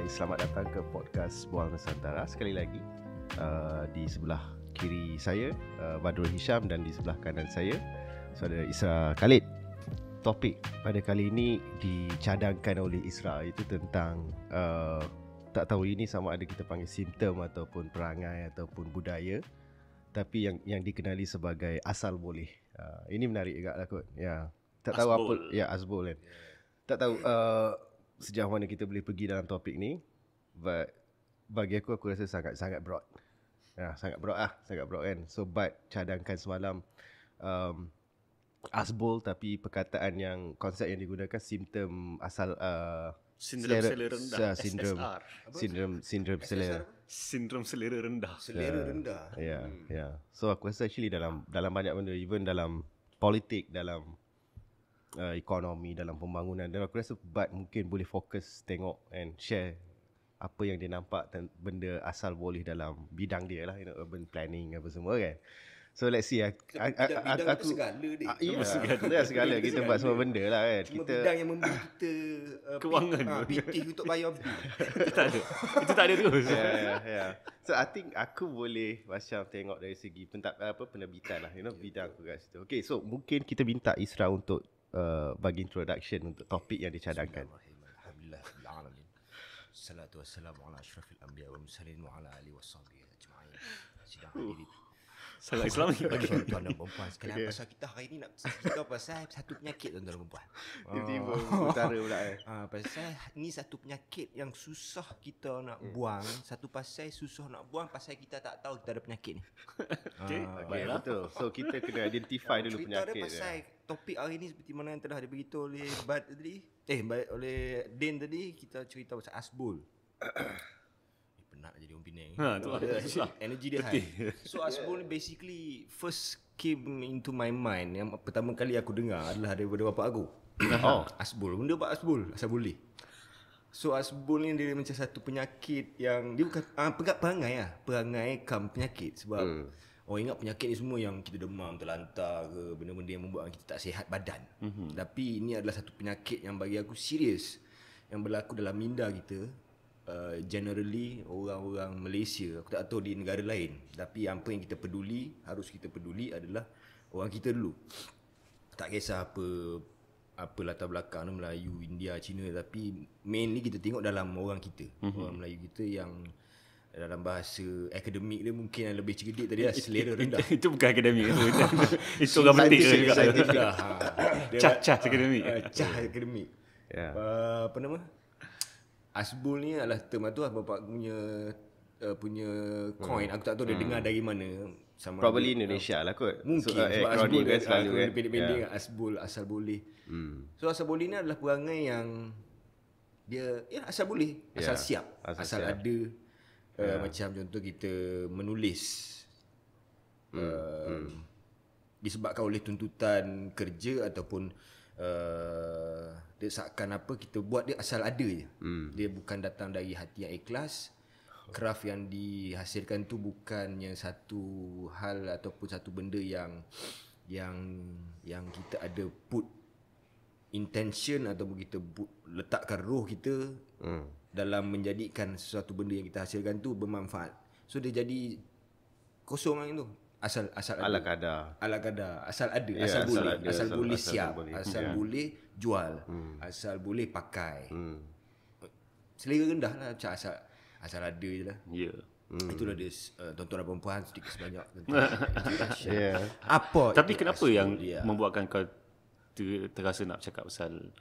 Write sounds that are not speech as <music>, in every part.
Hai, selamat datang ke podcast Buah Nusantara sekali lagi uh, Di sebelah kiri saya, uh, Badrul Hisham dan di sebelah kanan saya Saudara Isra Khalid Topik pada kali ini dicadangkan oleh Isra itu tentang uh, Tak tahu ini sama ada kita panggil simptom ataupun perangai ataupun budaya Tapi yang yang dikenali sebagai asal boleh uh, Ini menarik juga lah kot ya. Tak tahu asbol. apa Ya, asbol kan Tak tahu uh, sejauh mana kita boleh pergi dalam topik ni but bagi aku aku rasa sangat sangat broad ya yeah, sangat broad ah sangat broad kan so but cadangkan semalam um asbol tapi perkataan yang konsep yang digunakan simptom asal uh, Sindrom selera, rendah sindrom, SSR Sindrom, sindrom selera Sindrom selera rendah Selera yeah. rendah Ya yeah. Hmm. yeah. So aku rasa actually dalam Dalam banyak benda Even dalam Politik Dalam uh, ekonomi dalam pembangunan dan aku rasa Bud mungkin boleh fokus tengok and share apa yang dia nampak benda asal boleh dalam bidang dia lah you know, urban planning apa semua kan So let's see bidang aku, aku, aku, segala dia ah, Segala, segala. Kita segala. buat semua benda lah kan kita, bidang yang memberi kita uh, Kewangan uh, untuk bayar bil <laughs> Itu tak ada Itu tak ada terus <laughs> yeah, yeah, So I think aku boleh Macam tengok dari segi pentap, apa, Penerbitan lah You know bidang aku guys situ Okay so mungkin kita minta Isra untuk Uh, bagi introduction untuk topik yang dicadangkan. Salatu wassalamu ala asyrafil anbiya wa mursalin wa ala alihi wa sahbihi ajma'in. Sidang hadirin. Uh. Salam Islam bagi <laughs> tuan dan puan sekalian okay. pasal kita hari ni nak cerita pasal satu penyakit tuan dan puan. Tiba-tiba oh. utara pula eh. Ha, <laughs> pasal ni satu penyakit yang susah kita nak hmm. buang, satu pasal susah nak buang pasal kita tak tahu kita ada penyakit ni. <laughs> Okey, ha, ah, okay, okay, betul. So kita kena identify dulu penyakit. Cerita pasal dia. Ya topik hari ni seperti mana yang telah diberitahu oleh Bad tadi. Eh, Bad oleh Din tadi kita cerita pasal Asbul. eh, <coughs> penat jadi orang Penang. Ha, tu lah. Energy dia high. So Asbul ni basically first came into my mind yang pertama kali aku dengar adalah daripada bapak aku. <coughs> oh, <coughs> Asbul. Benda bapak Asbul, Asbul ni. So Asbul ni dia macam satu penyakit yang dia bukan uh, perangai lah. Perangai kam penyakit sebab hmm. Orang ingat penyakit ni semua yang kita demam, terlantar ke benda-benda yang membuatkan kita tak sihat badan. Mm-hmm. Tapi ini adalah satu penyakit yang bagi aku serius yang berlaku dalam minda kita. Uh, generally orang-orang Malaysia aku tak tahu di negara lain tapi apa yang kita peduli harus kita peduli adalah orang kita dulu tak kisah apa apa latar belakang Melayu, India, Cina tapi mainly kita tengok dalam orang kita mm-hmm. orang Melayu kita yang dalam bahasa akademik dia mungkin yang lebih cerdik tadi lah selera rendah <laughs> itu bukan akademik itu <laughs> itu orang penting juga lah. lah, ah, cah akademik cah ya. akademik apa nama Asbul ni adalah term lah tu lah bapak punya uh, punya coin hmm. aku tak tahu dia hmm. dengar dari mana sama probably dia, Indonesia lah kot mungkin so, eh, sebab Asbul kan dia, selalu kan pendek-pendek yeah. Ya. Asbul asal boleh hmm. so asal boleh ni adalah perangai yang dia ya asal boleh asal yeah. siap asal, asal siap. ada ha. uh, ya. macam contoh kita menulis hmm. Uh, hmm. disebabkan oleh tuntutan kerja ataupun uh, desakan apa kita buat dia asal ada je hmm. dia bukan datang dari hati yang ikhlas Craft yang dihasilkan tu bukan yang satu hal ataupun satu benda yang yang yang kita ada put intention ataupun kita put, letakkan roh kita hmm dalam menjadikan sesuatu benda yang kita hasilkan tu bermanfaat. So dia jadi kosong yang itu. Asal asal ada. Alakada. Alakada. Asal ada, yeah, asal, asal boleh, ada, asal, asal boleh asal siap, boleh. asal yeah. boleh jual, hmm. asal boleh pakai. Hmm. Selera rendah lah macam asal asal ada je lah. Ya. Yeah. Hmm. Itulah dia uh, eh, tontonan perempuan sedikit sebanyak <laughs> yeah. Apa? Tapi kenapa yang dia? Ya. membuatkan kau ter, terasa nak cakap pasal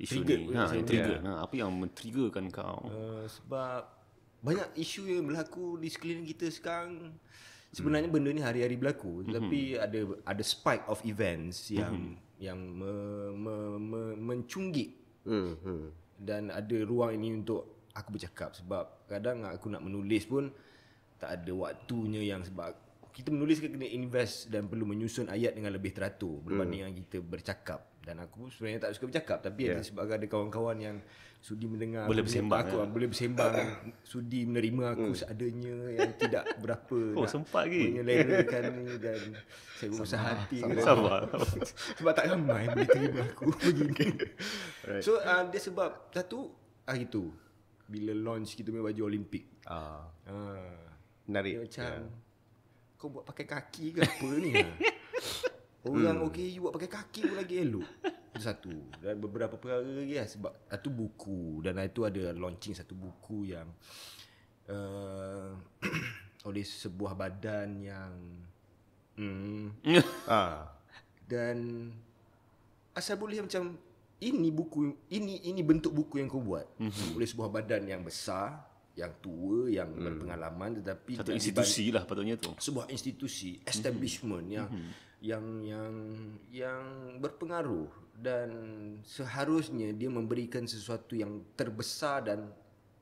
isu trigger. ni ha, yang trigger ha, apa yang men-triggerkan kau uh, sebab banyak isu yang berlaku di sekeliling kita sekarang sebenarnya hmm. benda ni hari-hari berlaku hmm. tapi ada ada spike of events mm-hmm. yang hmm. yang me, me, me, mencunggik hmm. dan ada ruang ini untuk aku bercakap sebab kadang aku nak menulis pun tak ada waktunya yang sebab kita menulis ke kena invest dan perlu menyusun ayat dengan lebih teratur berbanding hmm. dengan hmm. kita bercakap dan aku sebenarnya tak suka bercakap tapi yeah. ada ya. sebab ada kawan-kawan yang sudi mendengar boleh bersembang aku ya. boleh bersembang <coughs> sudi menerima aku hmm. seadanya yang tidak berapa <laughs> oh sempat lagi menyelerakan <laughs> ni dan saya berusaha hati sabar, sabar. sabar. <laughs> sebab tak ramai boleh terima aku begini okay. right. so uh, dia sebab satu hari tu bila launch kita punya baju olimpik ah uh. uh, menarik macam ya kau buat pakai kaki ke apa ni <laughs> ha? Orang hmm. OKU buat pakai kaki pun lagi elok Itu satu Dan beberapa perkara lagi lah Sebab satu ah, buku Dan itu ada launching satu buku yang uh, <clears throat> Oleh sebuah badan yang hmm. ha. <laughs> Dan Asal boleh macam Ini buku Ini ini bentuk buku yang kau buat mm-hmm. Oleh sebuah badan yang besar yang tua yang hmm. berpengalaman tetapi satu institusi lah patutnya tu sebuah institusi establishment hmm. yang hmm. yang yang yang berpengaruh dan seharusnya dia memberikan sesuatu yang terbesar dan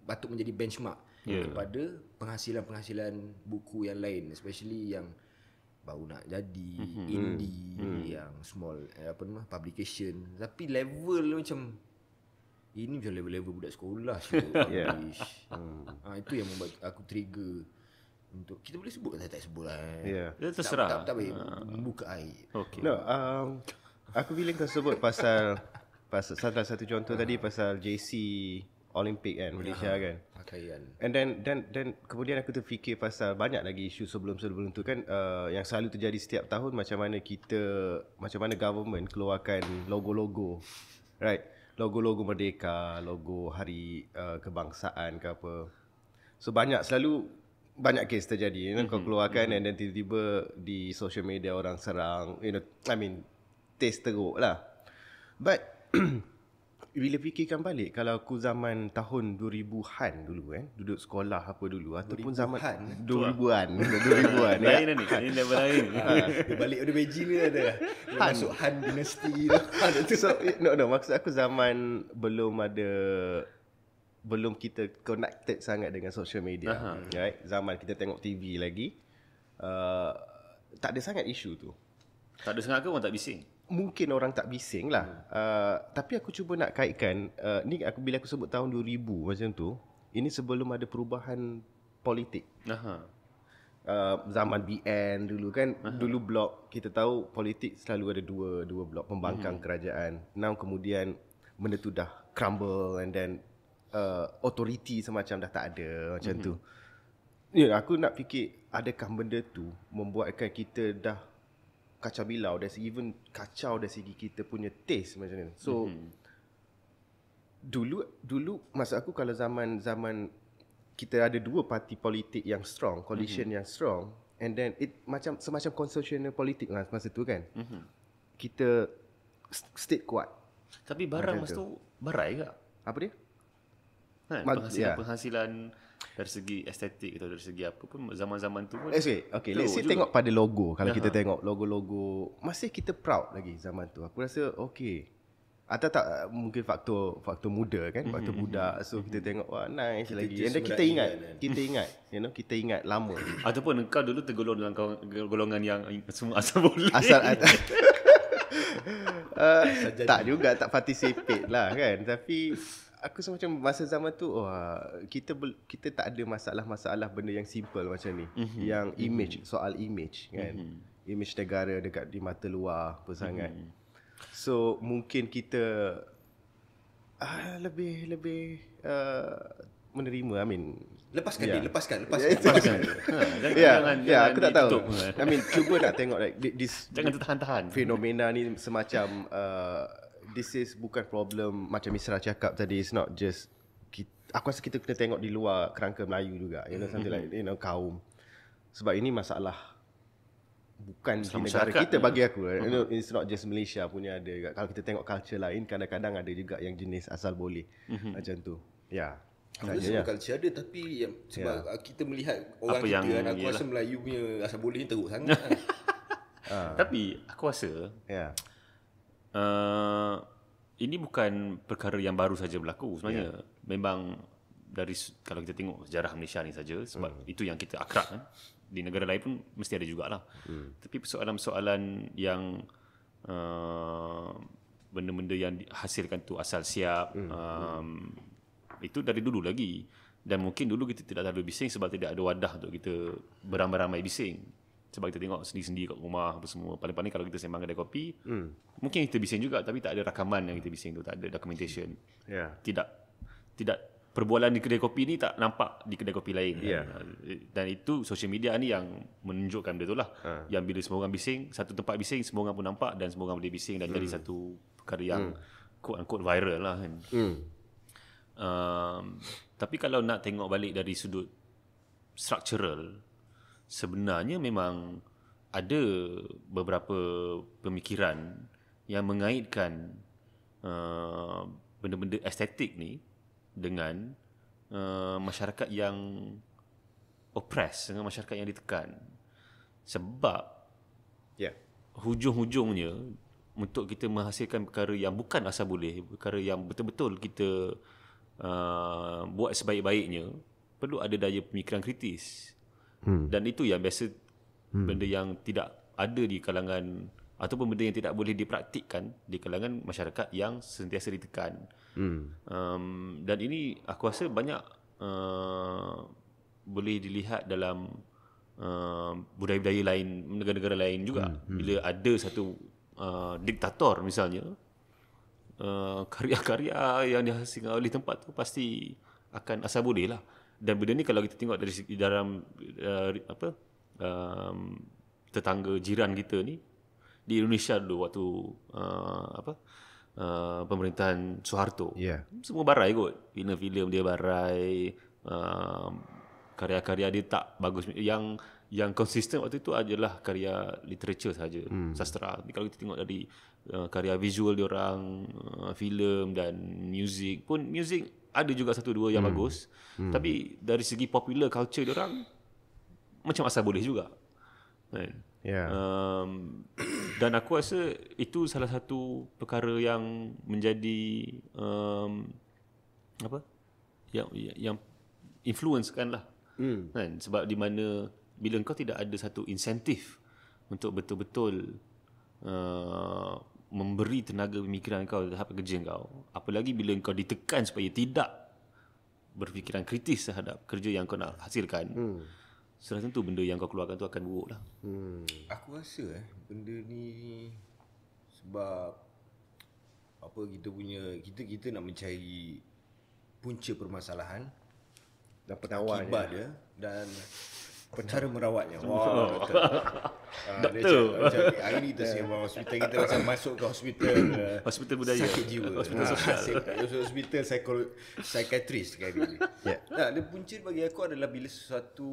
patut menjadi benchmark yeah. kepada penghasilan-penghasilan buku yang lain especially yang baru nak jadi hmm. indie hmm. hmm. yang small eh, apa nama publication tapi level macam ini macam level-level budak sekolah <laughs> yeah. hmm. ha, itu yang membuat aku trigger untuk kita boleh sebut atau tak sebut lah. Ya. Yeah. Terserah. Tak, tak, tak ah. baik membuka air. Okay. No, um, aku feeling kau sebut pasal pasal satu satu contoh tadi pasal JC Olympic kan Malaysia uh kan. Pakaian. And then then then kemudian aku terfikir pasal banyak lagi isu sebelum-sebelum tu kan uh, yang selalu terjadi setiap tahun macam mana kita macam mana government keluarkan logo-logo. Right logo-logo merdeka, logo hari uh, kebangsaan ke apa. So banyak selalu banyak kes terjadi you know, mm-hmm. kau mhm. keluarkan mm-hmm. and then tiba-tiba di social media orang serang, you know, I mean taste teruk lah. But <clears throat> bila fikirkan balik kalau aku zaman tahun 2000-an dulu kan eh, duduk sekolah apa dulu ah, ataupun zaman 2000-an 2000-an ya. ni ni level lain ha. balik dari Beijing ni ada Han. masuk Han dynasty <laughs> tu so, eh, no no maksud aku zaman belum ada belum kita connected sangat dengan social media uh-huh. right zaman kita tengok TV lagi uh, tak ada sangat isu tu tak ada sangat ke orang tak bising mungkin orang tak bising lah. Uh, tapi aku cuba nak kaitkan, uh, ni aku, bila aku sebut tahun 2000 macam tu, ini sebelum ada perubahan politik. Uh, zaman BN dulu kan Aha. dulu blok kita tahu politik selalu ada dua dua blok pembangkang hmm. kerajaan now kemudian benda tu dah crumble and then uh, authority semacam dah tak ada macam hmm. tu ya yeah, aku nak fikir adakah benda tu membuatkan kita dah kacau bilau dari segi even kacau dari segi kita punya taste macam ni. So mm-hmm. dulu dulu masa aku kalau zaman-zaman kita ada dua parti politik yang strong, coalition mm-hmm. yang strong and then it macam semacam konsesional politik lah masa tu kan. Mm-hmm. Kita state kuat. Tapi barang masa tu. barai ke? Apa dia? Ha, penghasilan, yeah. penghasilan dari segi estetik atau dari segi apa pun zaman-zaman tu pun. Okay, okay. Let's see tengok pada logo. Kalau uh kita tengok logo-logo masih kita proud lagi zaman tu. Aku rasa okay. Atau tak mungkin faktor faktor muda kan, mhm, faktor mhm, budak. So mhm, kita tengok wah nice kita lagi. Dan kita ingat, kan? kita ingat, you know, kita ingat lama. <laughs> Ataupun engkau dulu tergolong dalam golongan yang semua asal boleh. Asal at- <laughs> <laughs> uh, tak juga tak participate lah kan. Tapi aku rasa macam masa zaman tu wah kita kita tak ada masalah-masalah benda yang simple macam ni mm-hmm. yang mhm. image mm-hmm. soal image kan mm-hmm. image negara dekat di mata luar apa sangat mm-hmm. so mungkin kita uh, lebih lebih uh, menerima i mean lepaskan yeah. dia lepaskan <laughs> ya, lepaskan lepaskan <laughs> ha, jangan, yeah. jangan yeah, aku tak tahu i mean cuba nak tengok like this jangan tahan-tahan fenomena ni semacam uh, this is bukan problem macam Misra cakap tadi it's not just kita, aku rasa kita kena tengok di luar kerangka Melayu juga you know something like you know kaum sebab ini masalah bukan di negara kita ni. Ya. bagi aku you know hmm. it's not just Malaysia punya ada juga kalau kita tengok culture lain kadang-kadang ada juga yang jenis asal boleh mm-hmm. macam tu ya yeah. Aku rasa bukan ya. ada tapi yang, sebab yeah. Uh, kita melihat orang Apa kita yang kan, aku rasa Melayu punya asal boleh teruk sangat <laughs> kan. uh. Tapi aku rasa yeah uh, ini bukan perkara yang baru saja berlaku sebenarnya yeah. memang dari kalau kita tengok sejarah Malaysia ni saja sebab mm. itu yang kita akrab kan eh. di negara lain pun mesti ada jugalah mm. tapi persoalan-persoalan yang uh, benda-benda yang dihasilkan tu asal siap mm. um, itu dari dulu lagi dan mungkin dulu kita tidak terlalu bising sebab tidak ada wadah untuk kita beramai-ramai bising sebab kita tengok sendiri-sendiri kat rumah apa semua paling-paling kalau kita sembang kedai kopi hmm. mungkin kita bising juga tapi tak ada rakaman yang kita bising tu tak ada documentation yeah. tidak tidak perbualan di kedai kopi ni tak nampak di kedai kopi lain yeah. dan itu social media ni yang menunjukkan benda tu lah uh. yang bila semua orang bising satu tempat bising semua orang pun nampak dan semua orang boleh bising dan hmm. jadi satu perkara yang hmm. quote unquote viral lah kan hmm. um, tapi kalau nak tengok balik dari sudut structural sebenarnya memang ada beberapa pemikiran yang mengaitkan uh, benda-benda estetik ni dengan uh, masyarakat yang oppressed dengan masyarakat yang ditekan sebab ya yeah. hujung-hujungnya untuk kita menghasilkan perkara yang bukan asal boleh perkara yang betul-betul kita uh, buat sebaik-baiknya perlu ada daya pemikiran kritis hmm. dan itu yang biasa hmm. benda yang tidak ada di kalangan ataupun benda yang tidak boleh dipraktikkan di kalangan masyarakat yang sentiasa ditekan hmm. um, dan ini aku rasa banyak uh, boleh dilihat dalam uh, budaya-budaya lain negara-negara lain juga hmm. Hmm. bila ada satu uh, diktator misalnya uh, karya-karya yang dihasilkan oleh tempat tu pasti akan asal boleh lah dan benda ni kalau kita tengok dari dalam uh, apa um, tetangga jiran kita ni di Indonesia dulu waktu uh, apa Uh, pemerintahan Soeharto. Yeah. Semua barai kot. Filem-filem dia barai. Uh, karya-karya dia tak bagus. Yang yang konsisten waktu itu adalah karya literature saja, hmm. sastra. Jadi kalau kita tengok dari uh, karya visual dia orang, uh, filem dan music pun music ada juga satu dua yang hmm. bagus hmm. tapi dari segi popular culture dia orang macam asal boleh juga kan yeah. um, dan aku rasa itu salah satu perkara yang menjadi um, apa yang yang influence kan lah hmm. kan sebab di mana bila kau tidak ada satu insentif untuk betul-betul uh, memberi tenaga pemikiran kau terhadap kerja kau apalagi bila kau ditekan supaya tidak berfikiran kritis terhadap kerja yang kau nak hasilkan hmm. sudah tentu benda yang kau keluarkan tu akan buruklah. hmm. aku rasa eh benda ni sebab apa kita punya kita kita nak mencari punca permasalahan dan penawar ya. dia dan Cara merawatnya. Wah. Wow, uh, ah, <laughs> Doktor. Macam, hari ini tersebut hospital kita <coughs> macam masuk ke hospital. Uh, <coughs> hospital budaya. Sakit jiwa. Hospital ah, sosial. Ha, hospital psikolo- psychiatrist kan Yeah. Nah, dia punca bagi aku adalah bila sesuatu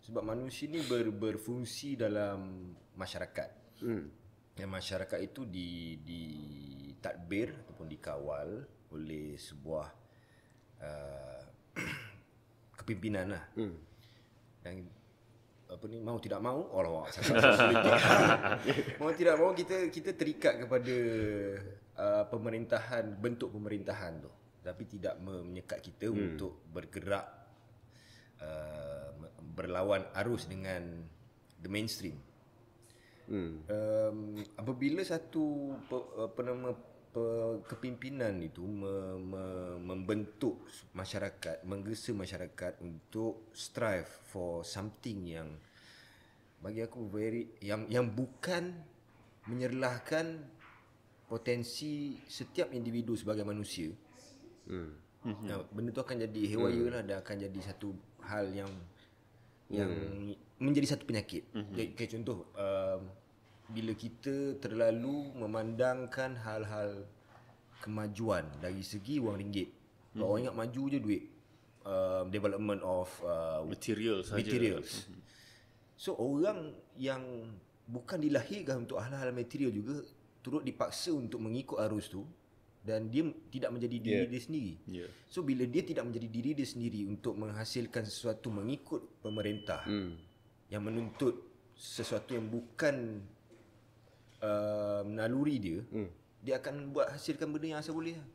sebab manusia ni ber, berfungsi dalam masyarakat. Hmm. Dan masyarakat itu di di ataupun dikawal oleh sebuah uh, <coughs> kepimpinan lah. Hmm yang apa ni mau tidak mau Allah oh, <laughs> mau tidak mau kita kita terikat kepada uh, pemerintahan bentuk pemerintahan tu tapi tidak menyekat kita hmm. untuk bergerak uh, berlawan arus dengan the mainstream hmm. um, apabila satu apa nama kepimpinan itu me, me, membentuk masyarakat, menggesa masyarakat untuk strive for something yang bagi aku very yang yang bukan menyerlahkan potensi setiap individu sebagai manusia. Hmm. hmm. Nah, benda tu akan jadi hewaya hmm. lah dan akan jadi satu hal yang yang hmm. menjadi satu penyakit. Hmm. Jadi, contoh um, bila kita terlalu memandangkan hal-hal kemajuan dari segi wang ringgit. Hmm. Kalau mhm. orang ingat maju je duit. Uh, development of uh, material sahaja. materials. Mhm. So orang yang bukan dilahirkan untuk hal-hal material juga turut dipaksa untuk mengikut arus tu dan dia tidak menjadi diri yeah. dia sendiri. Yeah. So bila dia tidak menjadi diri dia sendiri untuk menghasilkan sesuatu mengikut pemerintah hmm. yang menuntut sesuatu yang bukan Uh, menaluri dia hmm. dia akan buat hasilkan benda yang asal boleh lah.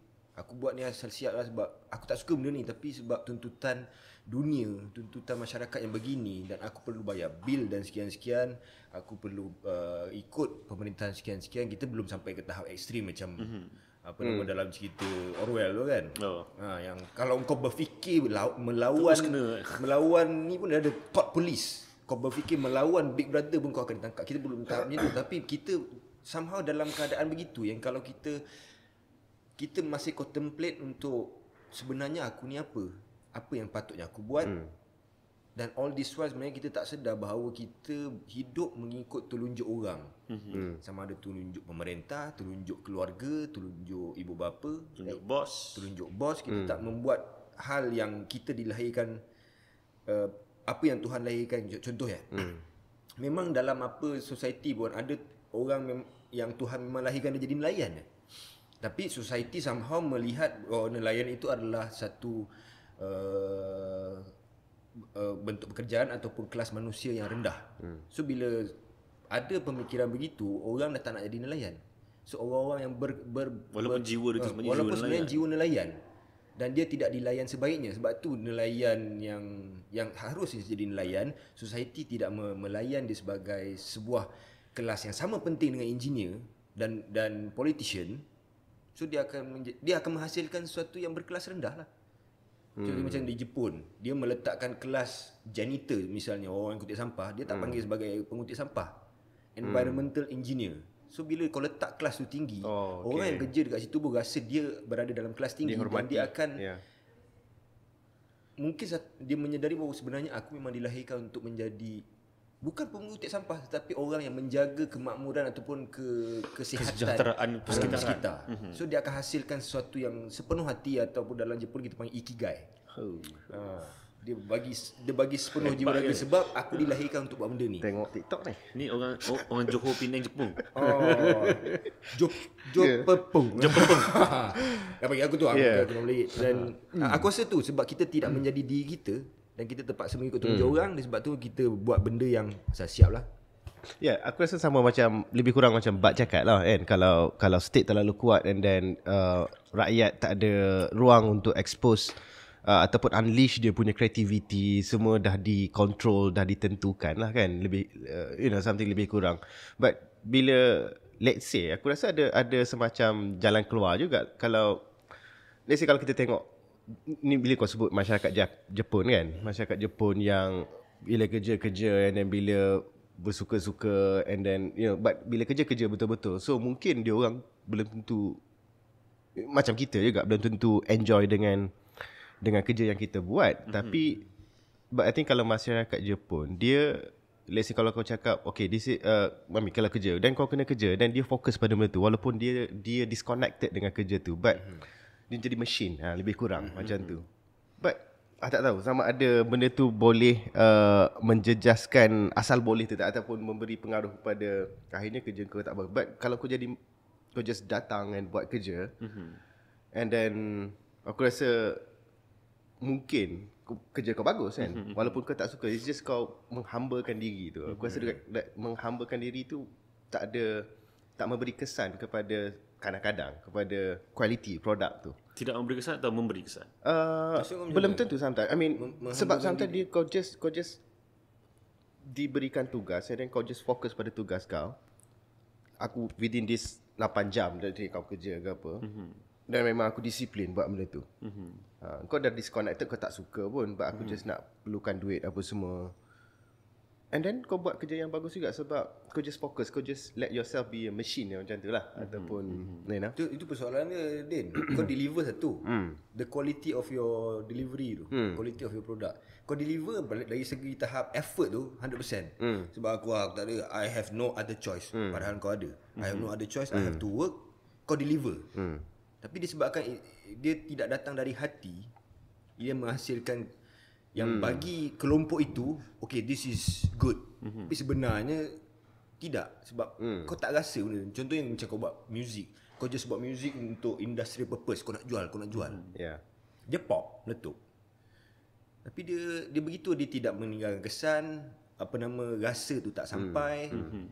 aku buat ni asal siap lah sebab aku tak suka benda ni tapi sebab tuntutan dunia tuntutan masyarakat yang begini dan aku perlu bayar bil dan sekian-sekian aku perlu uh, ikut pemerintahan sekian-sekian kita belum sampai ke tahap ekstrim macam mm-hmm. apa nama hmm. dalam cerita Orwell tu kan oh. ha, yang kalau kau berfikir melawan melawan ni pun ada thought police kau berfikir melawan Big Brother pun kau akan ditangkap. Kita belum tahu macam tu tapi kita somehow dalam keadaan begitu yang kalau kita kita masih contemplate untuk sebenarnya aku ni apa? Apa yang patutnya aku buat? Hmm. Dan all this while sebenarnya kita tak sedar bahawa kita hidup mengikut telunjuk orang. Mhm. Hmm. Sama ada telunjuk pemerintah, telunjuk keluarga, telunjuk ibu bapa, telunjuk eh, bos. Telunjuk bos kita hmm. tak membuat hal yang kita dilahirkan uh, apa yang Tuhan lahirkan contoh ya. Hmm. <clears throat> Memang dalam apa society pun ada orang yang Tuhan memang lahirkan dia jadi nelayan. Ya. Tapi society somehow melihat oh, nelayan itu adalah satu uh, uh, bentuk pekerjaan ataupun kelas manusia yang rendah. Hmm. So bila ada pemikiran begitu, orang dah tak nak jadi nelayan. So orang-orang yang ber, ber, ber walaupun jiwa dia uh, sebenarnya, walaupun jiwa, sebenarnya nelayan. jiwa nelayan dan dia tidak dilayan sebaiknya sebab tu nelayan yang yang harus jadi nelayan society tidak me- melayan dia sebagai sebuah kelas yang sama penting dengan engineer dan dan politician so dia akan dia akan menghasilkan sesuatu yang berkelas rendah lah Contohnya hmm. macam di Jepun, dia meletakkan kelas janitor misalnya orang yang kutip sampah, dia tak hmm. panggil sebagai pengutip sampah. Hmm. Environmental hmm. engineer. So bila kau letak kelas tu tinggi, oh, okay. orang yang kerja dekat situ pun rasa dia berada dalam kelas tinggi dia dan dia akan yeah. mungkin dia menyedari bahawa sebenarnya aku memang dilahirkan untuk menjadi bukan pemungut sampah tetapi orang yang menjaga kemakmuran ataupun ke kesihatan sekitar kita. Mm-hmm. So dia akan hasilkan sesuatu yang sepenuh hati ataupun dalam Jepun kita panggil ikigai. Oh. Ha dia bagi dia bagi sepenuh jiwa raga kan? sebab aku dilahirkan untuk buat benda ni. Tengok TikTok ni. Ni orang orang Johor Pinang Jepun. Oh. Joh Joh ya. Pepung. Joh Pepung. <laughs> Dah bagi aku tu aku yeah. Ya. kena dan hmm. aku rasa tu sebab kita tidak hmm. menjadi diri kita dan kita terpaksa mengikut tunjuk hmm. orang sebab tu kita buat benda yang siap lah. Ya, yeah, aku rasa sama macam lebih kurang macam Bak cakap lah kan. Kalau kalau state terlalu kuat and then uh, rakyat tak ada ruang untuk expose uh, ataupun unleash dia punya creativity semua dah di control, dah ditentukan lah kan lebih uh, you know something lebih kurang but bila let's say aku rasa ada ada semacam jalan keluar juga kalau let's say kalau kita tengok ni bila kau sebut masyarakat Jepun kan masyarakat Jepun yang bila kerja-kerja and then bila bersuka-suka and then you know but bila kerja-kerja betul-betul so mungkin dia orang belum tentu macam kita juga belum tentu enjoy dengan dengan kerja yang kita buat mm-hmm. tapi but i think kalau masyarakat Jepun dia let's say kalau kau cakap okay this is uh, mami kalau kerja dan kau kena kerja dan dia fokus pada benda tu walaupun dia dia disconnected dengan kerja tu but mm-hmm. dia jadi machine ha, lebih kurang mm-hmm. macam tu but ah, tak tahu sama ada benda tu boleh uh, menjejaskan asal boleh tu tak ataupun memberi pengaruh kepada akhirnya kerja kau tak apa but kalau kau jadi kau just datang and buat kerja mm-hmm. and then aku rasa mungkin kerja kau bagus kan mm-hmm. walaupun kau tak suka it's just kau menghambakan diri tu aku rasa dekat, mm-hmm. dekat menghambakan diri tu tak ada tak memberi kesan kepada kadang-kadang kepada kualiti produk tu tidak memberi kesan atau memberi kesan uh, belum tentu sometimes i mean Mem- sebab sometimes dia kau just kau just diberikan tugas dan kau just fokus pada tugas kau aku within this 8 jam dari kau kerja ke apa mm-hmm dan memang aku disiplin buat benda tu. Mm-hmm. Ha, kau dah disconnected, kau tak suka pun. But aku mm-hmm. just nak perlukan duit apa semua. And then kau buat kerja yang bagus juga sebab kau just focus. Kau just let yourself be a machine macam tu lah. Mm-hmm. Ataupun, mm-hmm. Nena. Itu, itu persoalan dia, Din. <coughs> kau deliver satu. Mm. The quality of your delivery tu. Mm. Quality of your product. Kau deliver dari segi tahap effort tu 100%. Mm. Sebab aku, ah, aku tak ada, I have no other choice. Mm. Padahal kau ada. Mm-hmm. I have hmm. no other choice, mm. I hmm. have to work. Kau deliver. Mm. Tapi disebabkan dia tidak datang dari hati, dia menghasilkan yang hmm. bagi kelompok itu, okay, this is good. hmm Tapi sebenarnya tidak sebab hmm. kau tak rasa benda. Contoh yang macam kau buat music, kau just buat music untuk industri purpose, kau nak jual, kau nak jual. Hmm. Ya. Yeah. Dia pop, letup. Tapi dia dia begitu dia tidak meninggalkan kesan apa nama rasa tu tak sampai. Mm-hmm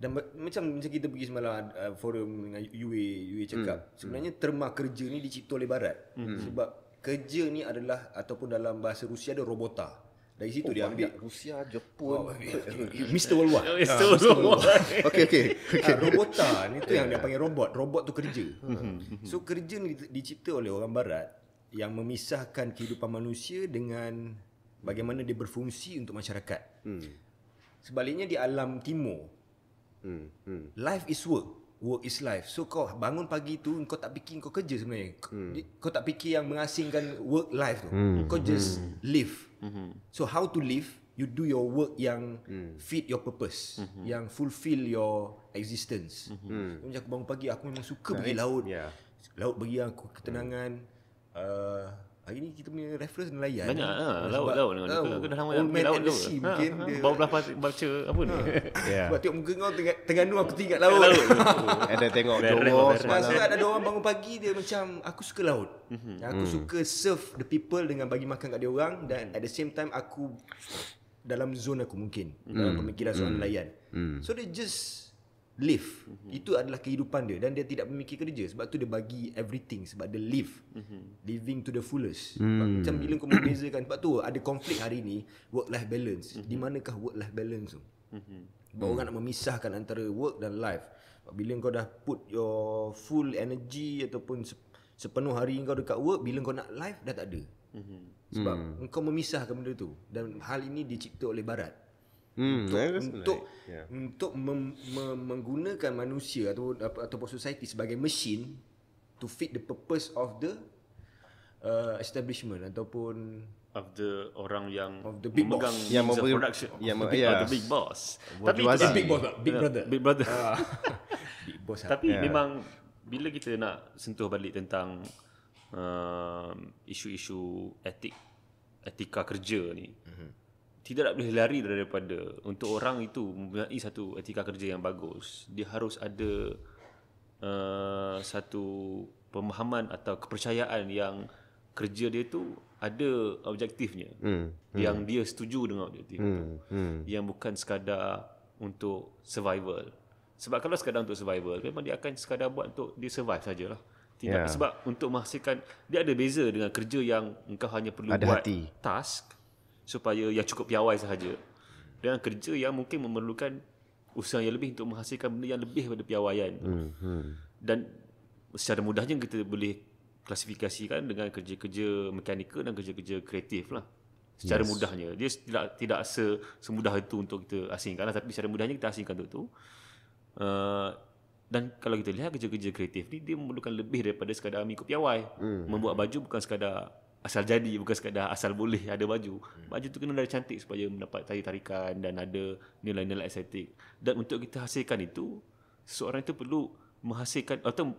dan macam macam kita pergi semalam uh, forum dengan UA UA cakap mm. sebenarnya terma kerja ni dicipta oleh barat mm. sebab kerja ni adalah ataupun dalam bahasa Rusia ada robota dari situ oh, dia ambil Rusia Jepun oh, <laughs> Mr Worldwide <laughs> Mr ah, Worldwide okey okey okay. uh, robota ni tu yang dia panggil robot robot tu kerja hmm, hmm, hmm, so kerja ni dicipta oleh orang barat yang memisahkan kehidupan manusia dengan bagaimana dia berfungsi untuk masyarakat hmm. sebaliknya di alam timur Hmm. Hmm. Life is work. Work is life. So kau bangun pagi tu kau tak fikir kau kerja sebenarnya. Hmm. Kau tak fikir yang mengasingkan work life tu. Hmm. Kau hmm. just hmm. live. Hmm. So how to live? You do your work yang hmm. fit your purpose, hmm. yang fulfill your existence. Hmm. hmm. So, aku bangun pagi aku memang suka nah, pergi laut. Yeah. Laut bagi aku ketenangan. Hmm. Uh, Hari ni kita punya reference nelayan. Banyak lah. Sebab, laut, laut. Kena, kena sama yang main laut sea ha, mungkin. Ha, Bawa belah baca apa ni. Ha. yeah. Sebab tengok muka kau tengah, tengah nu aku tinggal laut. laut. <laughs> Ada tengok Johor semalam. Sebab ada orang bangun pagi dia macam aku suka laut. Mhm. aku hmm. suka serve the people dengan bagi makan kat dia orang. Dan at the same time aku dalam zone aku mungkin. Dalam hmm. pemikiran soalan nelayan. Hmm. So dia just live. Mm-hmm. Itu adalah kehidupan dia dan dia tidak memikir kerja sebab tu dia bagi everything sebab dia live. Mm-hmm. Living to the fullest. Mm. Macam bila kau membezakan sebab tu ada konflik hari ni work life balance. Mm-hmm. Di manakah work life balance tu? Mm-hmm. Orang mm. nak memisahkan antara work dan life. Bila kau dah put your full energy ataupun sepenuh hari kau dekat work, bila kau nak life dah tak ada. Mm-hmm. Sebab mm. kau memisahkan benda tu dan hal ini dicipta oleh barat hmm, untuk eh, untuk, yeah. untuk mem, mem, menggunakan manusia atau ataupun society sebagai mesin to fit the purpose of the uh, establishment ataupun of the orang yang of the big memegang boss. yang memberi production yang of the, big, yeah. big boss What tapi itu big boss big ya, brother big brother ah. <laughs> big boss tapi yeah. memang bila kita nak sentuh balik tentang uh, isu-isu etik etika kerja ni mm-hmm tidak boleh lari daripada untuk orang itu mempunyai satu etika kerja yang bagus dia harus ada uh, satu pemahaman atau kepercayaan yang kerja dia tu ada objektifnya hmm. Hmm. yang dia setuju dengan objektif hmm. itu hmm. yang bukan sekadar untuk survival sebab kalau sekadar untuk survival memang dia akan sekadar buat untuk dia survive sajalah tidak yeah. sebab untuk menghasilkan dia ada beza dengan kerja yang engkau hanya perlu ada buat hati. task supaya yang cukup piawai sahaja dan kerja yang mungkin memerlukan usaha yang lebih untuk menghasilkan benda yang lebih daripada piawaian hmm. hmm. dan secara mudahnya kita boleh klasifikasikan dengan kerja-kerja mekanikal dan kerja-kerja kreatif lah secara yes. mudahnya dia tidak tidak se, semudah itu untuk kita asingkan lah. tapi secara mudahnya kita asingkan itu uh, dan kalau kita lihat kerja-kerja kreatif ni dia memerlukan lebih daripada sekadar mengikut piawai hmm. membuat baju bukan sekadar asal jadi bukan sekadar asal boleh ada baju. Hmm. Baju tu kena dari cantik supaya mendapat tarik tarikan dan ada nilai-nilai estetik. Dan untuk kita hasilkan itu, seseorang itu perlu menghasilkan atau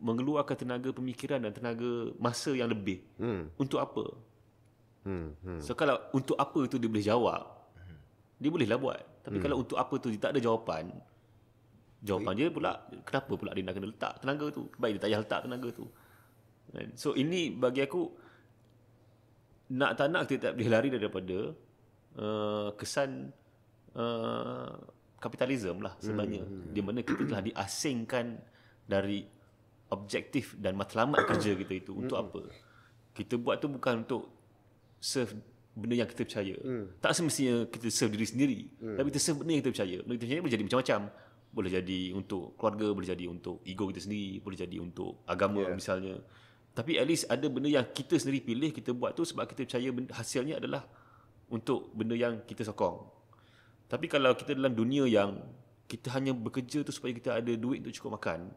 mengeluarkan tenaga pemikiran dan tenaga masa yang lebih. Hmm. Untuk apa? Hmm. hmm. So kalau untuk apa itu dia boleh jawab, hmm. dia bolehlah buat. Tapi hmm. kalau untuk apa itu dia tak ada jawapan, jawapan dia pula kenapa pula dia nak kena letak tenaga tu? Baik dia tak payah letak tenaga tu. Kan? So ini bagi aku nak tak nak kita tak boleh lari daripada uh, kesan uh, kapitalisme lah sebenarnya. Hmm, hmm. Di mana kita telah diasingkan dari objektif dan matlamat kerja kita itu untuk hmm. apa? Kita buat tu bukan untuk serve benda yang kita percaya. Hmm. Tak semestinya kita serve diri sendiri, hmm. tapi kita serve benda yang kita percaya. Benda kita percaya boleh jadi macam-macam. Boleh jadi untuk keluarga, boleh jadi untuk ego kita sendiri, boleh jadi untuk agama yeah. misalnya. Tapi at least ada benda yang kita sendiri pilih kita buat tu sebab kita percaya hasilnya adalah untuk benda yang kita sokong. Tapi kalau kita dalam dunia yang kita hanya bekerja tu supaya kita ada duit untuk cukup makan.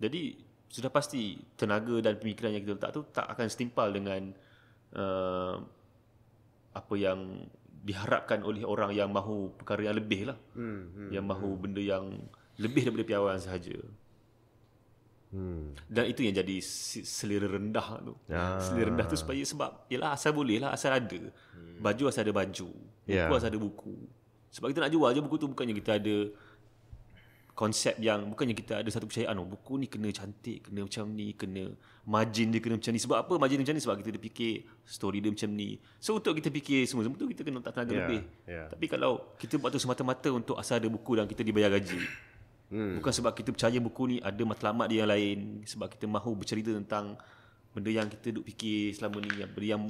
Jadi sudah pasti tenaga dan pemikiran yang kita letak tu tak akan setimpal dengan uh, apa yang diharapkan oleh orang yang mahu perkara yang lebih lah. Hmm, hmm, yang mahu hmm. benda yang lebih daripada piawaian sahaja. Hmm. Dan itu yang jadi selera rendah tu. Ah. Selera rendah tu supaya sebab ialah asal boleh lah asal ada. Hmm. Baju asal ada baju. Buku yeah. asal ada buku. Sebab kita nak jual je buku tu bukannya kita ada konsep yang bukannya kita ada satu percayaan oh, buku ni kena cantik kena macam ni kena margin dia kena macam ni sebab apa margin dia macam ni sebab kita ada fikir story dia macam ni so untuk kita fikir semua semua tu kita kena tak tenaga yeah, lebih yeah. tapi kalau kita buat tu semata-mata untuk asal ada buku dan kita dibayar gaji Hmm. Bukan sebab kita percaya buku ni ada matlamat dia yang lain, sebab kita mahu bercerita tentang benda yang kita duk fikir selama ni yang benda yang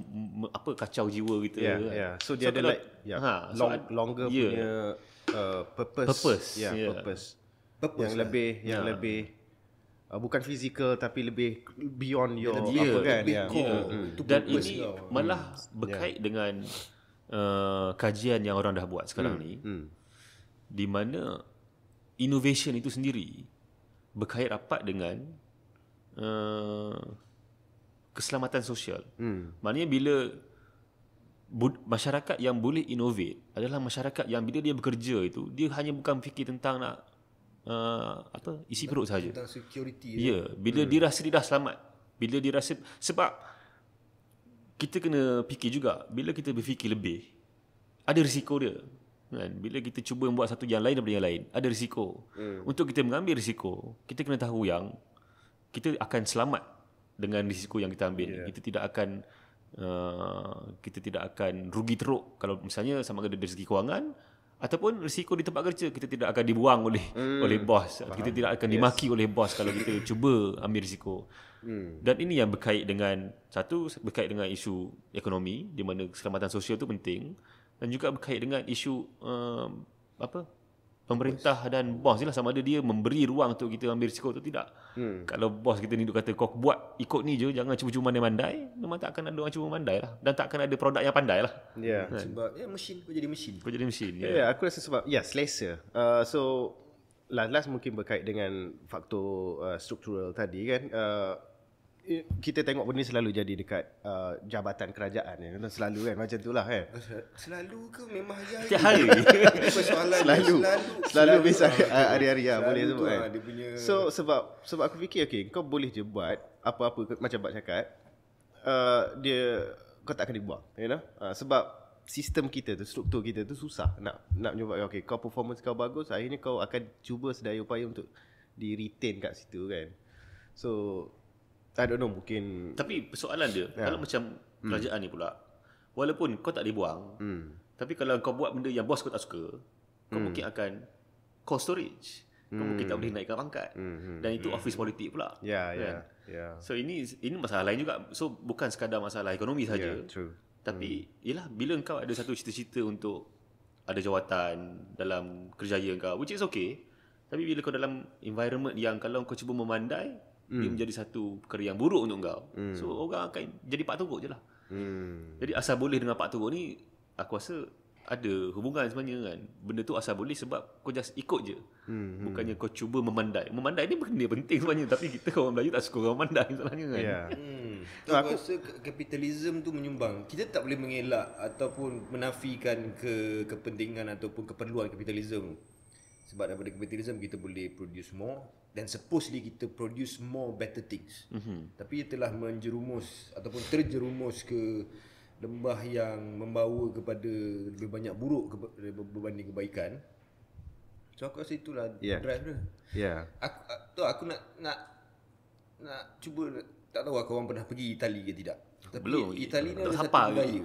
apa kacau jiwa kita. Yeah, kan. yeah. So dia ada like yeah, ha, so longer yeah. punya uh, purpose. Purpose. Yeah, yeah. purpose. Purpose yang lah. lebih yang ya. lebih Uh, bukan fizikal tapi lebih beyond your yeah, apa yeah, kan yeah. Ya. Core, yeah. To dan ini hmm. malah mm. berkait dengan uh, kajian yang orang dah buat sekarang mm. ni mm. di mana innovation itu sendiri berkait rapat dengan uh, keselamatan sosial. Hmm. Maknanya bila masyarakat yang boleh innovate adalah masyarakat yang bila dia bekerja itu dia hanya bukan fikir tentang nak uh, apa isi perut saja. Tentang security. Ya, yeah. bila hmm. dia rasa dia dah selamat, bila dia rasa sebab kita kena fikir juga bila kita berfikir lebih ada risiko dia. Kan? Bila kita cuba membuat satu yang lain daripada yang lain, ada risiko. Hmm. Untuk kita mengambil risiko, kita kena tahu yang kita akan selamat dengan risiko yang kita ambil. Yeah. Kita tidak akan uh, kita tidak akan rugi teruk kalau misalnya sama ada dari segi kewangan ataupun risiko di tempat kerja kita tidak akan dibuang oleh hmm. oleh bos. Faham. Kita tidak akan yes. dimaki oleh bos kalau kita <laughs> cuba ambil risiko. Hmm. Dan ini yang berkait dengan satu berkait dengan isu ekonomi di mana keselamatan sosial itu penting dan juga berkait dengan isu uh, apa pemerintah dan bos lah sama ada dia memberi ruang untuk kita ambil risiko atau tidak. Hmm. Kalau bos kita ni duk kata kau buat ikut ni je jangan cuba-cuba mandai-mandai, memang tak akan ada orang cuba mandai lah dan tak akan ada produk yang pandai lah. Ya. Yeah. Kan? Sebab ya yeah, mesin kau jadi mesin. Kau jadi mesin. Ya, yeah. yeah, aku rasa sebab ya yeah, selesa. Uh, so last last mungkin berkait dengan faktor uh, struktural tadi kan. Uh, kita tengok benda ni selalu jadi dekat uh, jabatan kerajaan ni. Ya. Selalu kan macam itulah kan. Selalu ke memang hari-hari? Setiap hari. <laughs> selalu. selalu. Selalu biasa lah. <laughs> hari-hari lah. Boleh sebut kan. Lah so sebab sebab aku fikir okay, kau boleh je buat apa-apa macam Bak cakap. Uh, dia kau tak akan dibuang. You know? Uh, sebab sistem kita tu, struktur kita tu susah nak nak cuba okay, kau performance kau bagus, akhirnya kau akan cuba sedaya upaya untuk di retain kat situ kan. So I don't know mungkin Tapi persoalan dia yeah. Kalau macam hmm. Kerajaan ni pula Walaupun kau tak dibuang mm. Tapi kalau kau buat benda Yang bos kau tak suka Kau hmm. mungkin akan Cost storage Kau mm. mungkin tak hmm. boleh naikkan pangkat mm Dan itu mm office politik pula Ya yeah, kan? yeah, yeah. So ini Ini masalah lain juga So bukan sekadar masalah ekonomi ya, saja. Yeah, true Tapi mm. Yelah Bila kau ada satu cita-cita untuk Ada jawatan Dalam kerjaya kau Which is okay Tapi bila kau dalam Environment yang Kalau kau cuba memandai hmm. dia menjadi satu perkara yang buruk untuk kau. Hmm. So orang akan jadi pak teruk je lah. Hmm. Jadi asal boleh dengan pak teruk ni aku rasa ada hubungan sebenarnya kan. Benda tu asal boleh sebab kau just ikut je. Hmm. hmm. Bukannya kau cuba memandai. Memandai ni benda penting sebenarnya tapi kita orang Melayu tak suka orang memandai sebenarnya kan. Yeah. Hmm. Tu, hmm. aku rasa kapitalisme tu menyumbang. Kita tak boleh mengelak ataupun menafikan ke kepentingan ataupun keperluan kapitalisme. Sebab daripada kapitalisme kita boleh produce more dan supposedly kita produce more better things. Mm-hmm. Tapi ia telah menjerumus ataupun terjerumus ke lembah yang membawa kepada lebih banyak buruk berbanding kebaikan. So aku rasa itulah yeah. drive dia. Yeah. Aku tu aku nak nak nak cuba tak tahu kau orang pernah pergi Itali ke tidak. Tapi Belum. Itali ni ada satu budaya.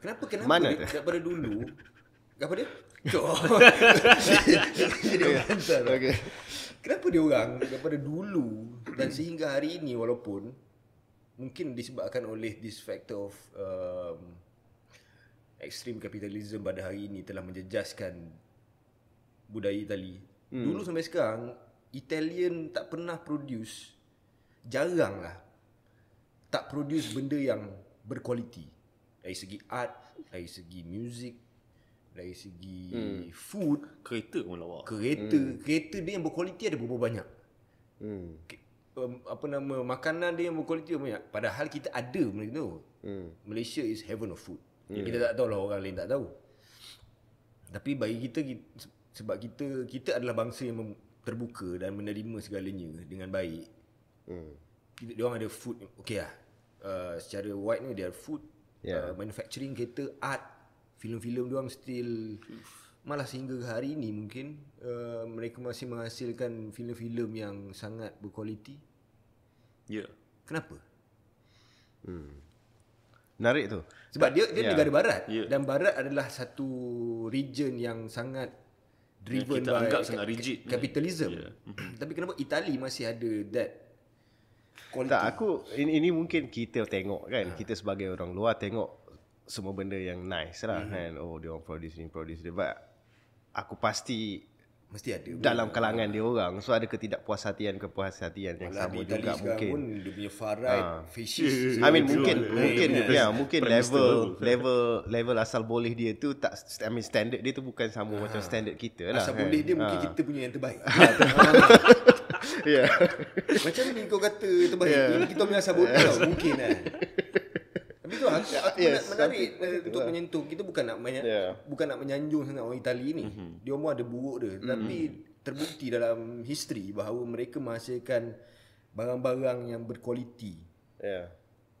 kenapa kenapa Mana dia, daripada dulu apa dia? Jadi, okay kenapa dia orang daripada dulu dan sehingga hari ini walaupun mungkin disebabkan oleh this factor of um, extreme capitalism pada hari ini telah menjejaskan budaya Itali. Hmm. Dulu sampai sekarang Italian tak pernah produce jarang lah tak produce benda yang berkualiti dari segi art, dari segi music, dari segi hmm. food kereta pun lawa kereta hmm. kereta dia yang berkualiti ada berapa banyak hmm. K- um, apa nama makanan dia yang berkualiti banyak padahal kita ada benda tu hmm. Malaysia is heaven of food hmm. kita tak tahu lah orang lain tak tahu tapi bagi kita sebab kita kita adalah bangsa yang terbuka dan menerima segalanya dengan baik hmm. kita, dia orang ada food okay lah uh, secara wide ni dia ada food yeah. uh, manufacturing kereta art filem-filem doang still malah sehingga hari ini mungkin uh, mereka masih menghasilkan filem-filem yang sangat berkualiti. Ya. Yeah. Kenapa? Hmm. Menarik tu. Sebab dia dia yeah. negara barat yeah. dan barat adalah satu region yang sangat driven kita by sangat rigid capitalism. Yeah. Ya. <clears throat> Tapi kenapa Itali masih ada that quality? Tak aku ini, ini mungkin kita tengok kan, ha. kita sebagai orang luar tengok semua benda yang nice lah mm-hmm. kan oh dia orang produce ni produce dia but aku pasti mesti ada dalam pun. kalangan dia orang so ada ketidakpuas hatian kepuas hatian yang Walau sama dia juga mungkin pun dia punya farai, right ha. Ah. fishy i mean mungkin mungkin yeah, punya ya, mungkin level lah. level level asal boleh dia tu tak i mean standard dia tu bukan sama ha. macam standard kita lah asal kan. boleh dia ha. mungkin ah. kita punya yang terbaik Yeah. <laughs> Macam ni ya. kau kata terbaik yeah. kita punya sabut yeah. tau mungkin kan. <laughs> tapi itu agak lah, yes, menarik eh, tapi, untuk lah. menyentuh kita bukan nak menya, yeah. bukan nak menyanjung sangat orang Itali ni mm-hmm. dia semua ada buruk dia mm-hmm. tapi terbukti dalam history bahawa mereka menghasilkan barang-barang yang berkualiti yeah.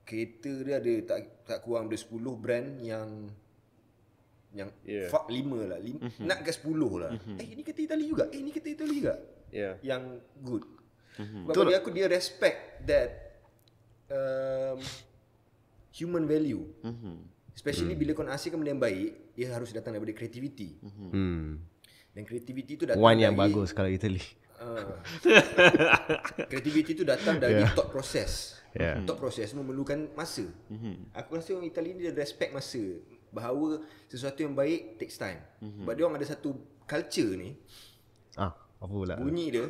kereta dia ada tak tak kurang ada 10 brand yang yang yeah. fuck 5 lah lim mm-hmm. nak ke 10 lah mm-hmm. eh ini kereta Itali juga eh ni kereta Itali juga yeah. yang good mm-hmm. bagi aku dia respect that um, human value. Mm-hmm. Especially mm. bila kau nak hasilkan benda baik, ia harus datang daripada creativity. Mm-hmm. Dan creativity itu datang Wine dari... yang bagus kalau Italy. Uh, creativity tu datang dari yeah. thought process. Yeah. Thought process memerlukan masa. Mm-hmm. Aku rasa orang Itali ni dia respect masa. Bahawa sesuatu yang baik takes time. Mm-hmm. Sebab dia orang ada satu culture ni. Ah, apa pula? Bunyi dia,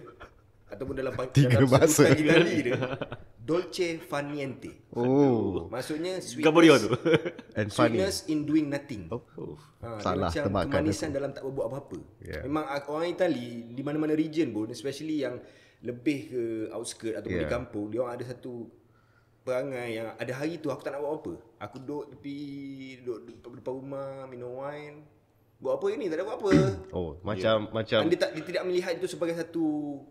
ataupun dalam... dalam bahasa. Tiga bahasa. <laughs> Dolce Faniente. Oh. Maksudnya sweetness tu. <laughs> And sweetness funny. in doing nothing. Oh. Ha, oh. Ha, Salah macam tembakan. Macam kemanisan dalam tak buat apa-apa. Yeah. Memang orang Itali di mana-mana region pun especially yang lebih ke outskirt atau yeah. di kampung, dia orang ada satu perangai yang ada hari tu aku tak nak buat apa. Aku duduk tepi duduk depan rumah minum wine Buat apa ini? Tak ada buat apa. <coughs> Oh, macam yeah. macam dia tak dia tidak melihat itu sebagai satu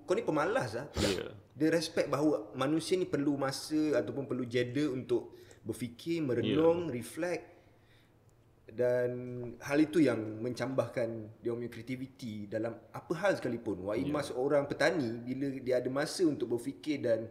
kau ni pemalas ah? Yeah. Dia respect bahawa manusia ni perlu masa ataupun perlu jeda untuk berfikir, merenung, yeah. reflect dan hal itu yang mencambahkan dia punya kreativiti dalam apa hal sekalipun. Wahimas yeah. Ya. orang petani bila dia ada masa untuk berfikir dan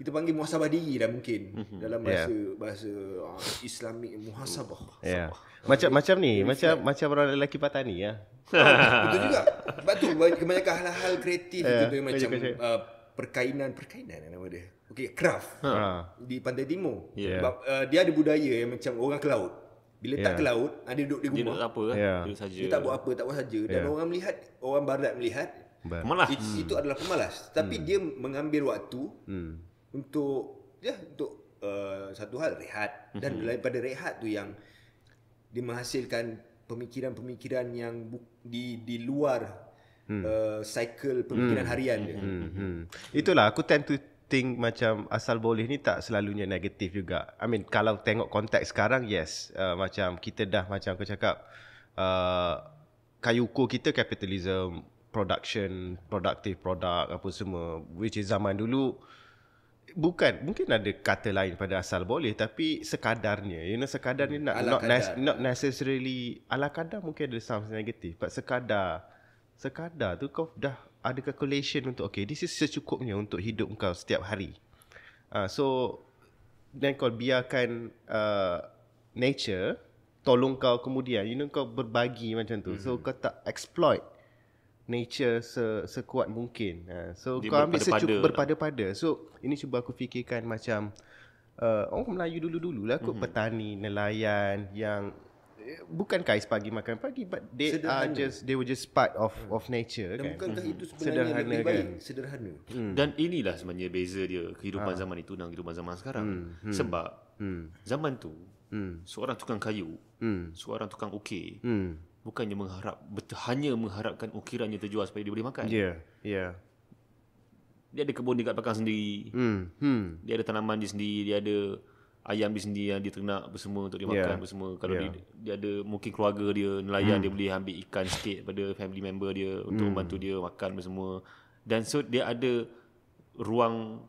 kita panggil muhasabah diri dah mungkin mm-hmm. dalam ya. bahasa yeah. bahasa uh, ah, Islamik muhasabah. Yeah. Ya. Macam macam ni, macam macam orang lelaki patani ya. Ah, betul juga. Sebab tu kebanyakan hal-hal kreatif yeah. itu macam uh, perkainan perkainan lah nama dia. Okey, craft. Ha. Di Pantai Timur. Yeah. Sebab uh, dia ada budaya yang macam orang ke laut. Bila yeah. tak ya. ke laut, ada duduk di rumah. Dia tak apa kan? Eh? Yeah. Dia, saja. dia tak buat apa, tak buat saja. Dan yeah. orang melihat, orang barat melihat. Pemalas. It, hmm. Itu adalah pemalas. Tapi hmm. dia mengambil waktu hmm untuk ya untuk uh, satu hal rehat dan mm-hmm. daripada rehat tu yang dia menghasilkan pemikiran-pemikiran yang di di luar hmm. uh, cycle pemikiran hmm. harian dia. Hmm, hmm. Hmm. Itulah aku tend to think macam asal boleh ni tak selalunya negatif juga. I mean kalau tengok konteks sekarang yes uh, macam kita dah macam aku cakap uh, kayu ukur kita capitalism production productive product apa semua which is zaman dulu bukan mungkin ada kata lain pada asal boleh tapi sekadarnya you know sekadarnya not, not, not necessarily ala kadar mungkin ada sounds negatif but sekadar sekadar tu kau dah ada calculation untuk okay this is secukupnya untuk hidup kau setiap hari uh, so then kau biarkan uh, nature tolong kau kemudian you know kau berbagi macam tu mm-hmm. so hmm. kau tak exploit nature se, sekuat mungkin. Uh, so dia kau ambil secukup berpada-pada. So ini cuba aku fikirkan macam uh, orang Melayu dulu-dulu lah mm-hmm. petani, nelayan yang bukan kais pagi makan pagi but they sederhana. are just they were just part of of nature dan kan bukan mm-hmm. itu sebenarnya sederhana lebih baik, kan? sederhana mm. dan inilah sebenarnya beza dia kehidupan ha. zaman itu dengan kehidupan zaman sekarang mm. sebab mm. zaman tu mm. seorang tukang kayu mm. seorang tukang ukir okay, hmm bukannya mengharap hanya mengharapkan ukirannya terjual supaya dia boleh makan. Ya, yeah, ya. Yeah. Dia ada kebun dekat pakang sendiri. Hmm, hmm. Dia ada tanaman di sendiri, dia ada ayam di sendiri yang dia ternak bersama untuk dia yeah. makan bersama. Kalau yeah. dia, dia ada mungkin keluarga dia nelayan hmm. dia boleh ambil ikan sikit pada family member dia untuk hmm. membantu dia makan bersama. Dan so dia ada ruang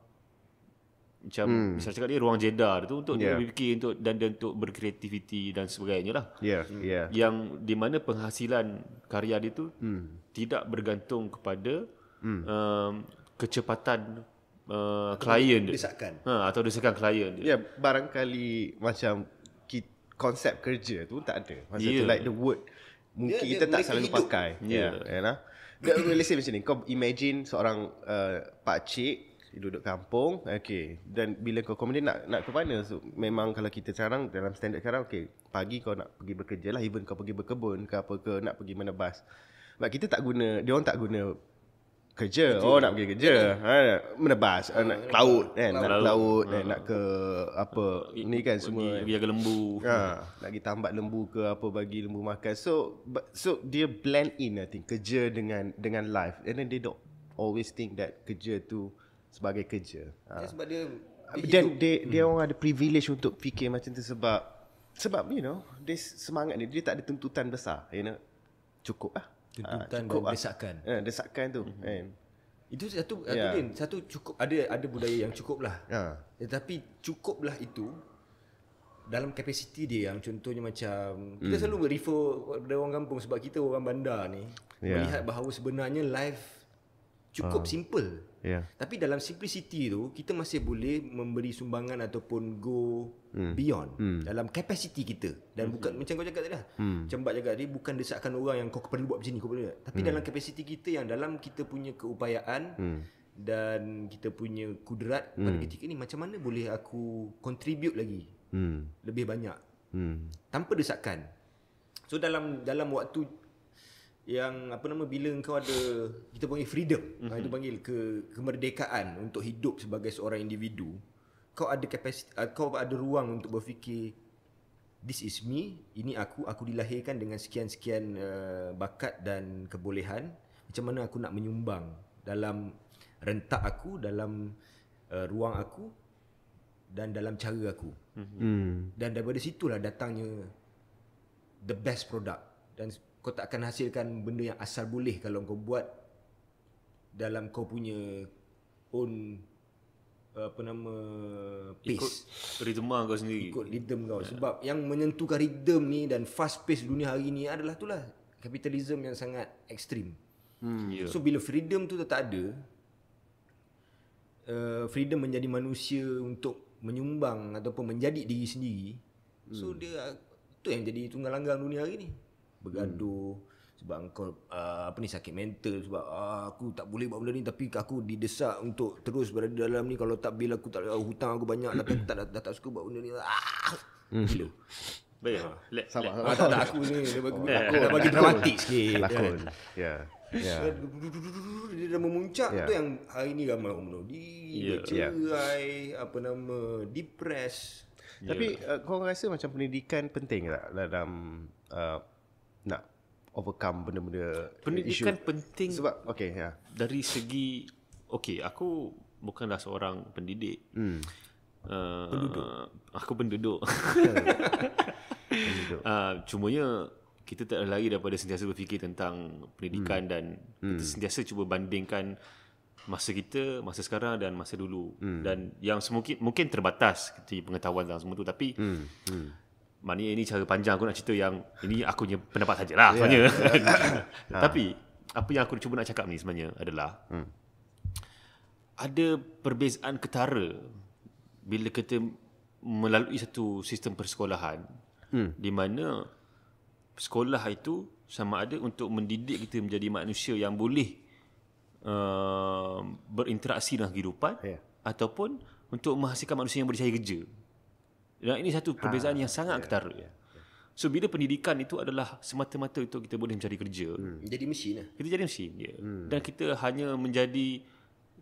macam hmm. misalnya cakap dia ruang jedah tu untuk yeah. dia fikir untuk dan dia untuk berkreativiti dan sebagainya lah. Yeah. Hmm. Yeah. Yang di mana penghasilan karya dia tu hmm. tidak bergantung kepada hmm. uh, kecepatan uh, klien dia. Desakan. Ha, atau desakan klien dia. Ya, yeah, barangkali macam konsep kerja tu tak ada. Masa yeah. tu like the word mungkin yeah, kita tak selalu hidup. pakai. Ya. Yeah. Yeah. Yeah, nah? Dia boleh macam ni. Kau imagine seorang uh, pakcik duduk kampung okay dan bila kau komen nak nak ke mana so, memang kalau kita sekarang dalam standard sekarang okay pagi kau nak pergi bekerja lah even kau pergi berkebun ke apa ke nak pergi mana bas sebab kita tak guna dia orang tak guna kerja, kerja. oh nak pergi kerja ha menebas ha, nak ha, ke laut kan nak ke laut eh, ha. nak ke apa ha. ni kan semua pergi ke lembu ha nak pergi tambat lembu ke apa bagi lembu makan so so dia blend in i think kerja dengan dengan life and then they don't always think that kerja tu sebagai kerja. Ha. Yeah, sebab dia ah, dia dia, hmm. dia orang ada privilege untuk fikir macam tu sebab sebab you know, dia semangat ni dia tak ada tuntutan besar, you know. Cukup lah. Tuntutan ha, cukup dan lah. desakan. Ha, desakan tu mm-hmm. kan. Itu satu yeah. satu, ya. satu cukup ada ada budaya yang cukup lah. Yeah. Tetapi cukuplah itu dalam kapasiti dia yang contohnya macam mm. kita hmm. selalu refer pada orang kampung sebab kita orang bandar ni yeah. melihat bahawa sebenarnya life cukup uh. simple. Yeah. Tapi dalam simplicity tu kita masih boleh memberi sumbangan ataupun go mm. beyond mm. dalam capacity kita dan mm. bukan macam kau cakap tadi lah. Mm. Cembak cakap tadi bukan desakan orang yang kau perlu buat macam ni kau perlu. Tapi mm. dalam capacity kita yang dalam kita punya keupayaan mm. dan kita punya kudrat mm. pada hmm. ketika ni macam mana boleh aku contribute lagi mm. lebih banyak mm. tanpa desakan. So dalam dalam waktu yang apa nama bila engkau ada kita panggil freedom mm-hmm. kita panggil ke kemerdekaan untuk hidup sebagai seorang individu kau ada kapasiti ah, kau ada ruang untuk berfikir this is me ini aku aku dilahirkan dengan sekian-sekian uh, bakat dan kebolehan macam mana aku nak menyumbang dalam rentak aku dalam uh, ruang aku dan dalam cara aku mm-hmm. dan daripada situlah datangnya the best product dan kau tak akan hasilkan benda yang asal boleh kalau kau buat dalam kau punya own apa nama pace ikut ritma ah kau sendiri ikut rhythm kau yeah. sebab yang menyentuhkan rhythm ni dan fast pace dunia hari ni adalah itulah kapitalisme yang sangat ekstrim hmm yeah. so bila freedom tu tak ada uh, freedom menjadi manusia untuk menyumbang ataupun menjadi diri sendiri hmm. so dia tu yang jadi tunggal langgang dunia hari ni bergaduh hmm. sebab engkau uh, apa ni sakit mental sebab uh, aku tak boleh buat benda ni tapi aku didesak untuk terus berada dalam ni kalau tak bil aku tak uh, hutang aku banyak tapi tak dah, dah tak suka buat benda ni ah hmm. gila baik ha. sama let. Ah, aku ni dia bagi oh, aku bagi dramatik sikit lakon ya yeah. Yeah. Dia dah memuncak yeah. tu yang hari ni ramai orang menolong Dia apa nama, depressed yeah. Tapi uh, eh, korang rasa macam pendidikan penting tak dalam uh, nak overcome benda-benda uh, pendidikan issue. penting sebab okay, ya yeah. dari segi okay, aku bukanlah seorang pendidik hmm. Uh, penduduk. Aku penduduk. <laughs> penduduk. Uh, cumanya kita tak lari daripada sentiasa berfikir tentang pendidikan hmm. dan hmm. kita sentiasa cuba bandingkan masa kita, masa sekarang dan masa dulu hmm. dan yang semungkin mungkin terbatas kita pengetahuan dalam semua tu tapi hmm. Hmm maknanya ini cara panjang aku nak cerita yang ini aku punya pendapat sajalah yeah. Ya. <coughs> Yeah. <coughs> Ha. Tapi apa yang aku cuba nak cakap ni sebenarnya adalah hmm. ada perbezaan ketara bila kita melalui satu sistem persekolahan hmm. di mana sekolah itu sama ada untuk mendidik kita menjadi manusia yang boleh uh, berinteraksi dalam kehidupan yeah. ataupun untuk menghasilkan manusia yang boleh kerja. Dan ini satu perbezaan ha, yang sangat yeah. ketara. Ya. So bila pendidikan itu adalah semata-mata untuk kita boleh mencari kerja, hmm. jadi mesin lah. Kita jadi mesin, Yeah. Hmm. Dan kita hanya menjadi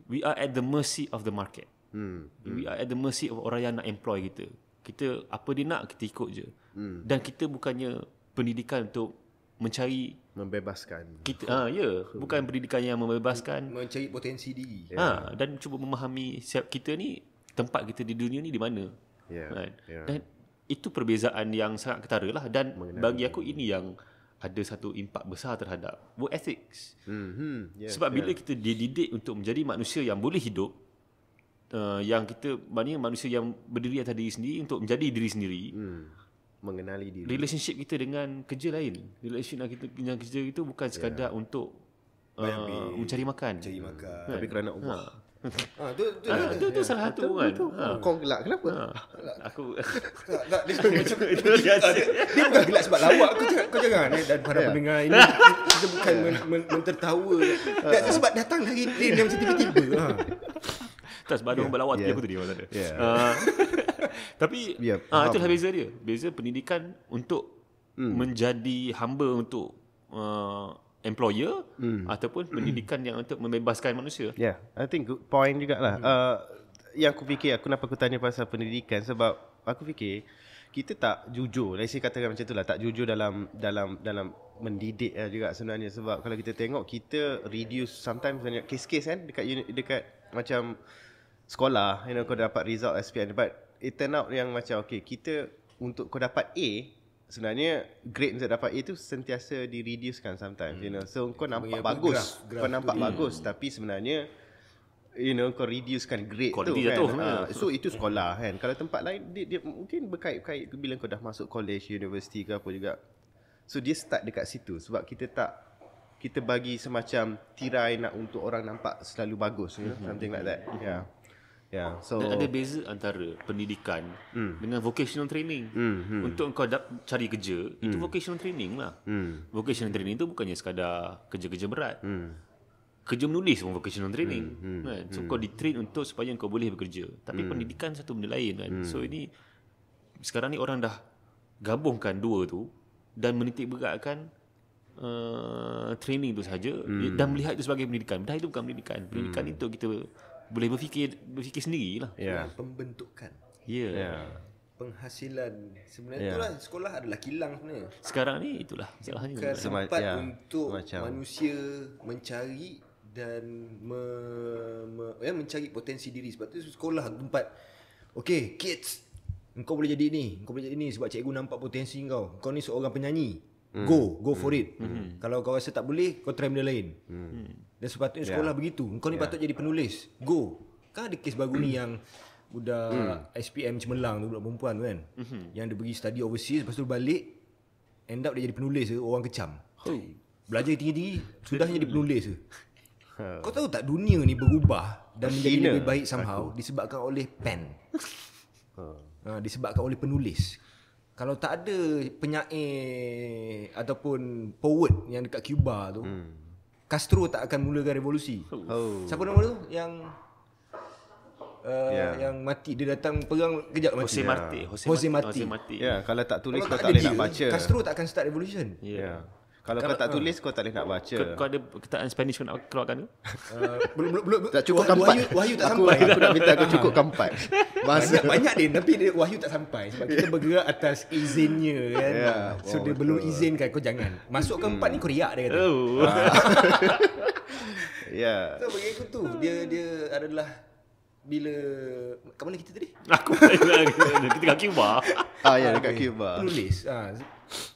we are at the mercy of the market. Hmm. We are at the mercy of orang yang nak employ kita. Kita apa dia nak kita ikut je. Hmm. Dan kita bukannya pendidikan untuk mencari membebaskan. Kita ha, ya, yeah. bukan pendidikan yang membebaskan mencari potensi diri. Ha, dan cuba memahami siap kita ni tempat kita di dunia ni di mana yeah. Right? Yeah. Dan itu perbezaan yang sangat ketara lah Dan Mengenai bagi aku ini yang ada satu impak besar terhadap work ethics mm-hmm. yes, Sebab bila yeah. kita dididik untuk menjadi manusia yang boleh hidup uh, Yang kita, maknanya manusia yang berdiri atas diri sendiri Untuk menjadi diri sendiri mm. Mengenali diri Relationship kita dengan kerja lain Relationship kita dengan kerja itu bukan sekadar yeah. untuk uh, Mencari makan Mencari makan hmm. Tapi kerana ha. Allah Ha, ah, tu tu tu ya. salah satu kan. Ah. Kau gelak kenapa? Ah. Aku tak <laughs> dia dia bukan gelak sebab lawak aku cakap kau jangan dan eh, para ya. pendengar ini kita <laughs> bukan mentertawa. Tak sebab datang hari Dia yang tiba-tiba. Ha. Tak sebab ada orang ya, berlawak tadi aku tadi masa tu. Tapi ah itu beza dia. Beza pendidikan untuk hmm. menjadi hamba untuk employer mm. ataupun hmm. pendidikan yang untuk membebaskan manusia. Yeah, I think good point jugalah. Mm. Uh, yang aku fikir aku kenapa aku tanya pasal pendidikan sebab aku fikir kita tak jujur. Let's say katakan macam itulah tak jujur dalam dalam dalam mendidik eh, juga sebenarnya sebab kalau kita tengok kita reduce sometimes banyak kes-kes kan dekat uni, dekat macam sekolah you know kau dapat result SPM but it turn out yang macam okay kita untuk kau dapat A sebenarnya grade yang dapat A tu sentiasa di-reducekan sometimes hmm. you know so kau nampak Mereka bagus graf, graf kau nampak bagus hmm. tapi sebenarnya you know kau reducekan grade kau tu kan tu. Ha, ha. so itu sekolah kan kalau tempat lain dia, dia mungkin berkait-kait bila kau dah masuk college university ke apa juga so dia start dekat situ sebab kita tak kita bagi semacam tirai nak untuk orang nampak selalu bagus you know hmm. something like that yeah Yeah. So Dan ada beza antara pendidikan mm. dengan vocational training. Mm-hmm. Untuk kau da- cari kerja, mm. itu vocational training lah. Mm. Vocational training itu bukannya sekadar kerja-kerja berat. Mm. Kerja menulis pun vocational training. Mm-hmm. Kan? So mm. kau ditrain untuk supaya kau boleh bekerja. Tapi mm. pendidikan satu benda lain kan. Mm. So ini sekarang ni orang dah gabungkan dua tu dan menitik beratkan uh, training tu saja mm. dan melihat itu sebagai pendidikan. Dah itu bukan pendidikan. Pendidikan mm. itu kita boleh berfikir berfikir sendirilah. Ya. Yeah. Pembentukan. Ya. Yeah. Yeah. Penghasilan sebenarnya yeah. itulah sekolah adalah kilang sebenarnya. Sekarang ni itulah salahnya. Sebab tempat yeah. untuk Macam. manusia mencari dan me, me, ya, mencari potensi diri sebab tu sekolah tempat okay kids kau boleh jadi ni kau boleh jadi ni sebab cikgu nampak potensi kau kau ni seorang penyanyi mm. go go mm. for it mm. kalau kau rasa tak boleh kau try benda lain mm. Dan sepatutnya ya. sekolah yeah. begitu. Kau ni yeah. patut jadi penulis. Go. Kan ada kes baru ni hmm. yang budak hmm. SPM Cemerlang tu budak perempuan tu kan. Mm-hmm. Yang dia pergi study overseas lepas tu balik end up dia jadi penulis ke orang kecam. Hey. Belajar tinggi-tinggi sudah jadi penulis ke. Ha. Kau tahu tak dunia ni berubah dan menjadi Sina. lebih baik somehow Aku. disebabkan oleh pen. <laughs> Ha. ha, disebabkan oleh penulis. Kalau tak ada penyair ataupun poet yang dekat Cuba tu, hmm. Castro tak akan mulakan revolusi. Oh. Siapa nama tu yang uh, yeah. yang mati dia datang perang kejap mati. Ya. Jose Marti. Jose, Marti. Ya, kalau tak tulis kau tak, boleh nak baca. Castro tak akan start revolution. Ya. Yeah kalau, kau tak tulis kau tak boleh nak baca. Kau, ada kita Spanish kau nak keluarkan ke? <laughs> Uh, belum belum belum. Tak cukup kampai. Wahyu, wahyu tak sampai. Aku nak minta kau cukup kampai. <laughs> Masa banyak, banyak dia tapi wahyu tak sampai sebab kita bergerak atas izinnya kan. Yeah. So oh, dia betul. belum izinkan kau jangan. Masuk hmm. kampai ni kau riak dia kata. Ya. <laughs> Yeah. So bagi aku tu dia dia adalah bila ke mana kita tadi? Aku kita dekat Cuba. Ah ya dekat Cuba. Tulis. Ah,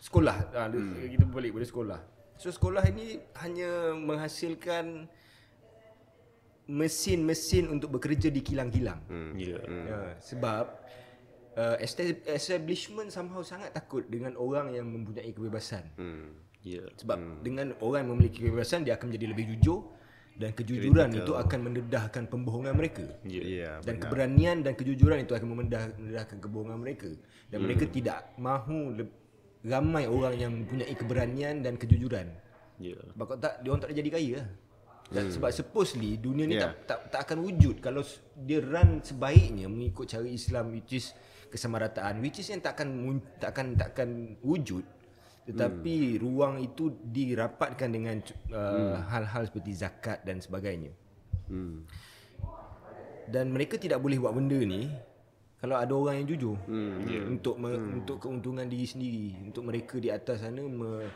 sekolah ha, hmm. kita balik pada sekolah so sekolah ini hanya menghasilkan mesin-mesin untuk bekerja di kilang-kilang hmm. ya yeah. Hmm. yeah. sebab uh, establishment somehow sangat takut dengan orang yang mempunyai kebebasan hmm. yeah. sebab hmm. dengan orang yang memiliki kebebasan dia akan menjadi lebih jujur dan kejujuran Critical. itu akan mendedahkan pembohongan mereka. Yeah, yeah, dan benar. keberanian dan kejujuran itu akan mendedahkan kebohongan mereka. Dan mm. mereka tidak mahu ramai orang yang punya keberanian dan kejujuran. Ya. Yeah. Bakal tak dia orang tak jadi kaya. Dan hmm. sebab supposedly dunia ni yeah. tak, tak tak akan wujud kalau dia run sebaiknya mengikut cara Islam which is kesamarataan which is yang tak akan tak akan tak akan wujud tetapi hmm. ruang itu dirapatkan dengan uh, hmm. hal-hal seperti zakat dan sebagainya. Hmm. Dan mereka tidak boleh buat benda ni kalau ada orang yang jujur hmm, yeah. Hmm, untuk me, hmm. untuk keuntungan diri sendiri untuk mereka di atas sana me,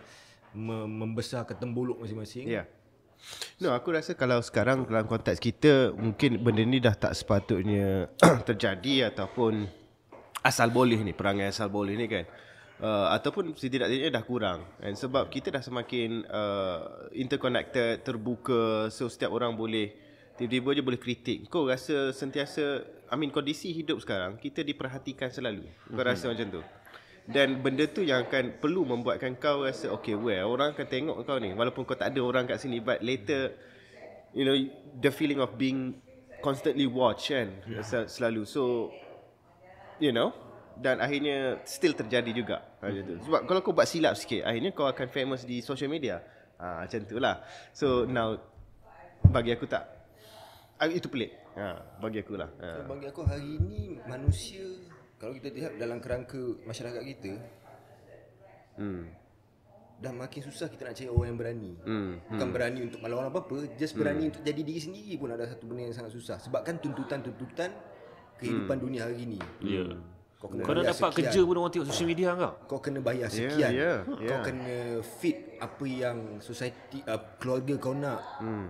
me, membesar ke tembuluk masing-masing yeah. no aku rasa kalau sekarang dalam konteks kita mungkin benda ni dah tak sepatutnya <clears throat> terjadi ataupun asal boleh ni perangai asal boleh ni kan Uh, ataupun setidaknya dah kurang and sebab kita dah semakin uh, interconnected terbuka so setiap orang boleh Tiba-tiba je boleh kritik Kau rasa sentiasa I mean kondisi hidup sekarang Kita diperhatikan selalu Kau mm-hmm. rasa mhm. macam tu Dan benda tu yang akan Perlu membuatkan kau rasa Okay well Orang akan tengok kau ni Walaupun kau tak ada orang kat sini But later You know The feeling of being Constantly watched kan yeah. Selalu So You know Dan akhirnya Still terjadi juga mm-hmm. macam tu. Mhm. Sebab kalau kau buat silap sikit Akhirnya kau akan famous di social media ha, Macam tu lah So mm-hmm. now Bagi aku tak Ah, itu pelik. Ha, bagi aku lah. Ha. Bagi aku hari ini manusia kalau kita lihat dalam kerangka masyarakat kita hmm. dah makin susah kita nak cari orang yang berani. Hmm. Bukan hmm. berani untuk melawan apa-apa, just hmm. berani untuk jadi diri sendiri pun ada satu benda yang sangat susah. Sebabkan tuntutan-tuntutan kehidupan hmm. dunia hari ini. Yeah. Hmm. Kau kena kau dapat sekian. kerja pun orang tengok social media kau. Kau kena bayar sekian. Yeah, yeah, yeah. Kau kena fit apa yang society uh, keluarga kau nak. Hmm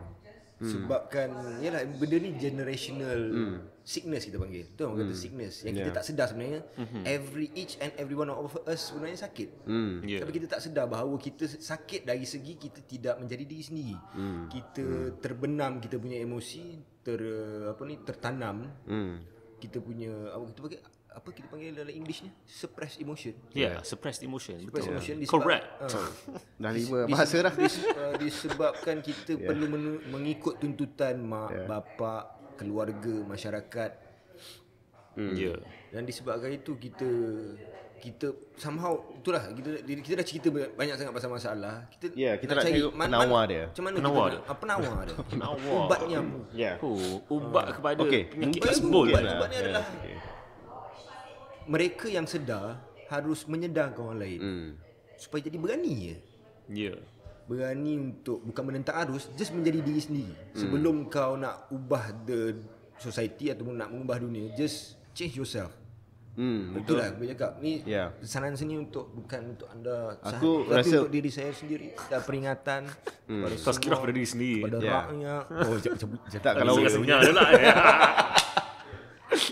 hmm. sebabkan yalah benda ni generational hmm. sickness kita panggil tu orang hmm. kata sickness yang yeah. kita tak sedar sebenarnya mm-hmm. every each and every one of us sebenarnya sakit hmm. yeah. tapi kita tak sedar bahawa kita sakit dari segi kita tidak menjadi diri sendiri hmm. kita hmm. terbenam kita punya emosi ter apa ni tertanam hmm. kita punya apa kita panggil apa kita panggil dalam English ni? Suppressed emotion. Ya, yeah, suppressed emotion. Suppressed betul. emotion disebab, Correct. Uh, <laughs> dah lima bahasa dah. Uh, disebabkan kita yeah. perlu mengikut tuntutan mak, yeah. bapak, keluarga, masyarakat. Mm. Ya. Yeah. Dan disebabkan itu kita kita somehow itulah kita kita dah cerita banyak sangat pasal masalah kita yeah, kita nak, nak cari man, penawar man, dia macam mana penawar dia. Nak, ah, penawar dia penawar ubatnya yeah. oh, ubat kepada okay. penyakit tersebut ubat, ubat, ubat, ubat, ubat, ubat, mereka yang sedar harus menyedar kawan lain mm. supaya jadi berani Ya. Yeah. Berani untuk bukan menentang arus, just menjadi diri sendiri. Mm. Sebelum kau nak ubah the society atau nak mengubah dunia, just change yourself. Hmm, betul. betul lah aku cakap Ni yeah. Ya. saran sini untuk Bukan untuk anda Aku sahaja, rasa untuk diri saya sendiri Dan peringatan hmm. Kepada semua Kepada diri sendiri Kepada yeah. rakyat Oh sekejap Tak kalau Sekejap-sekejap lah, ya. Sekejap-sekejap <laughs>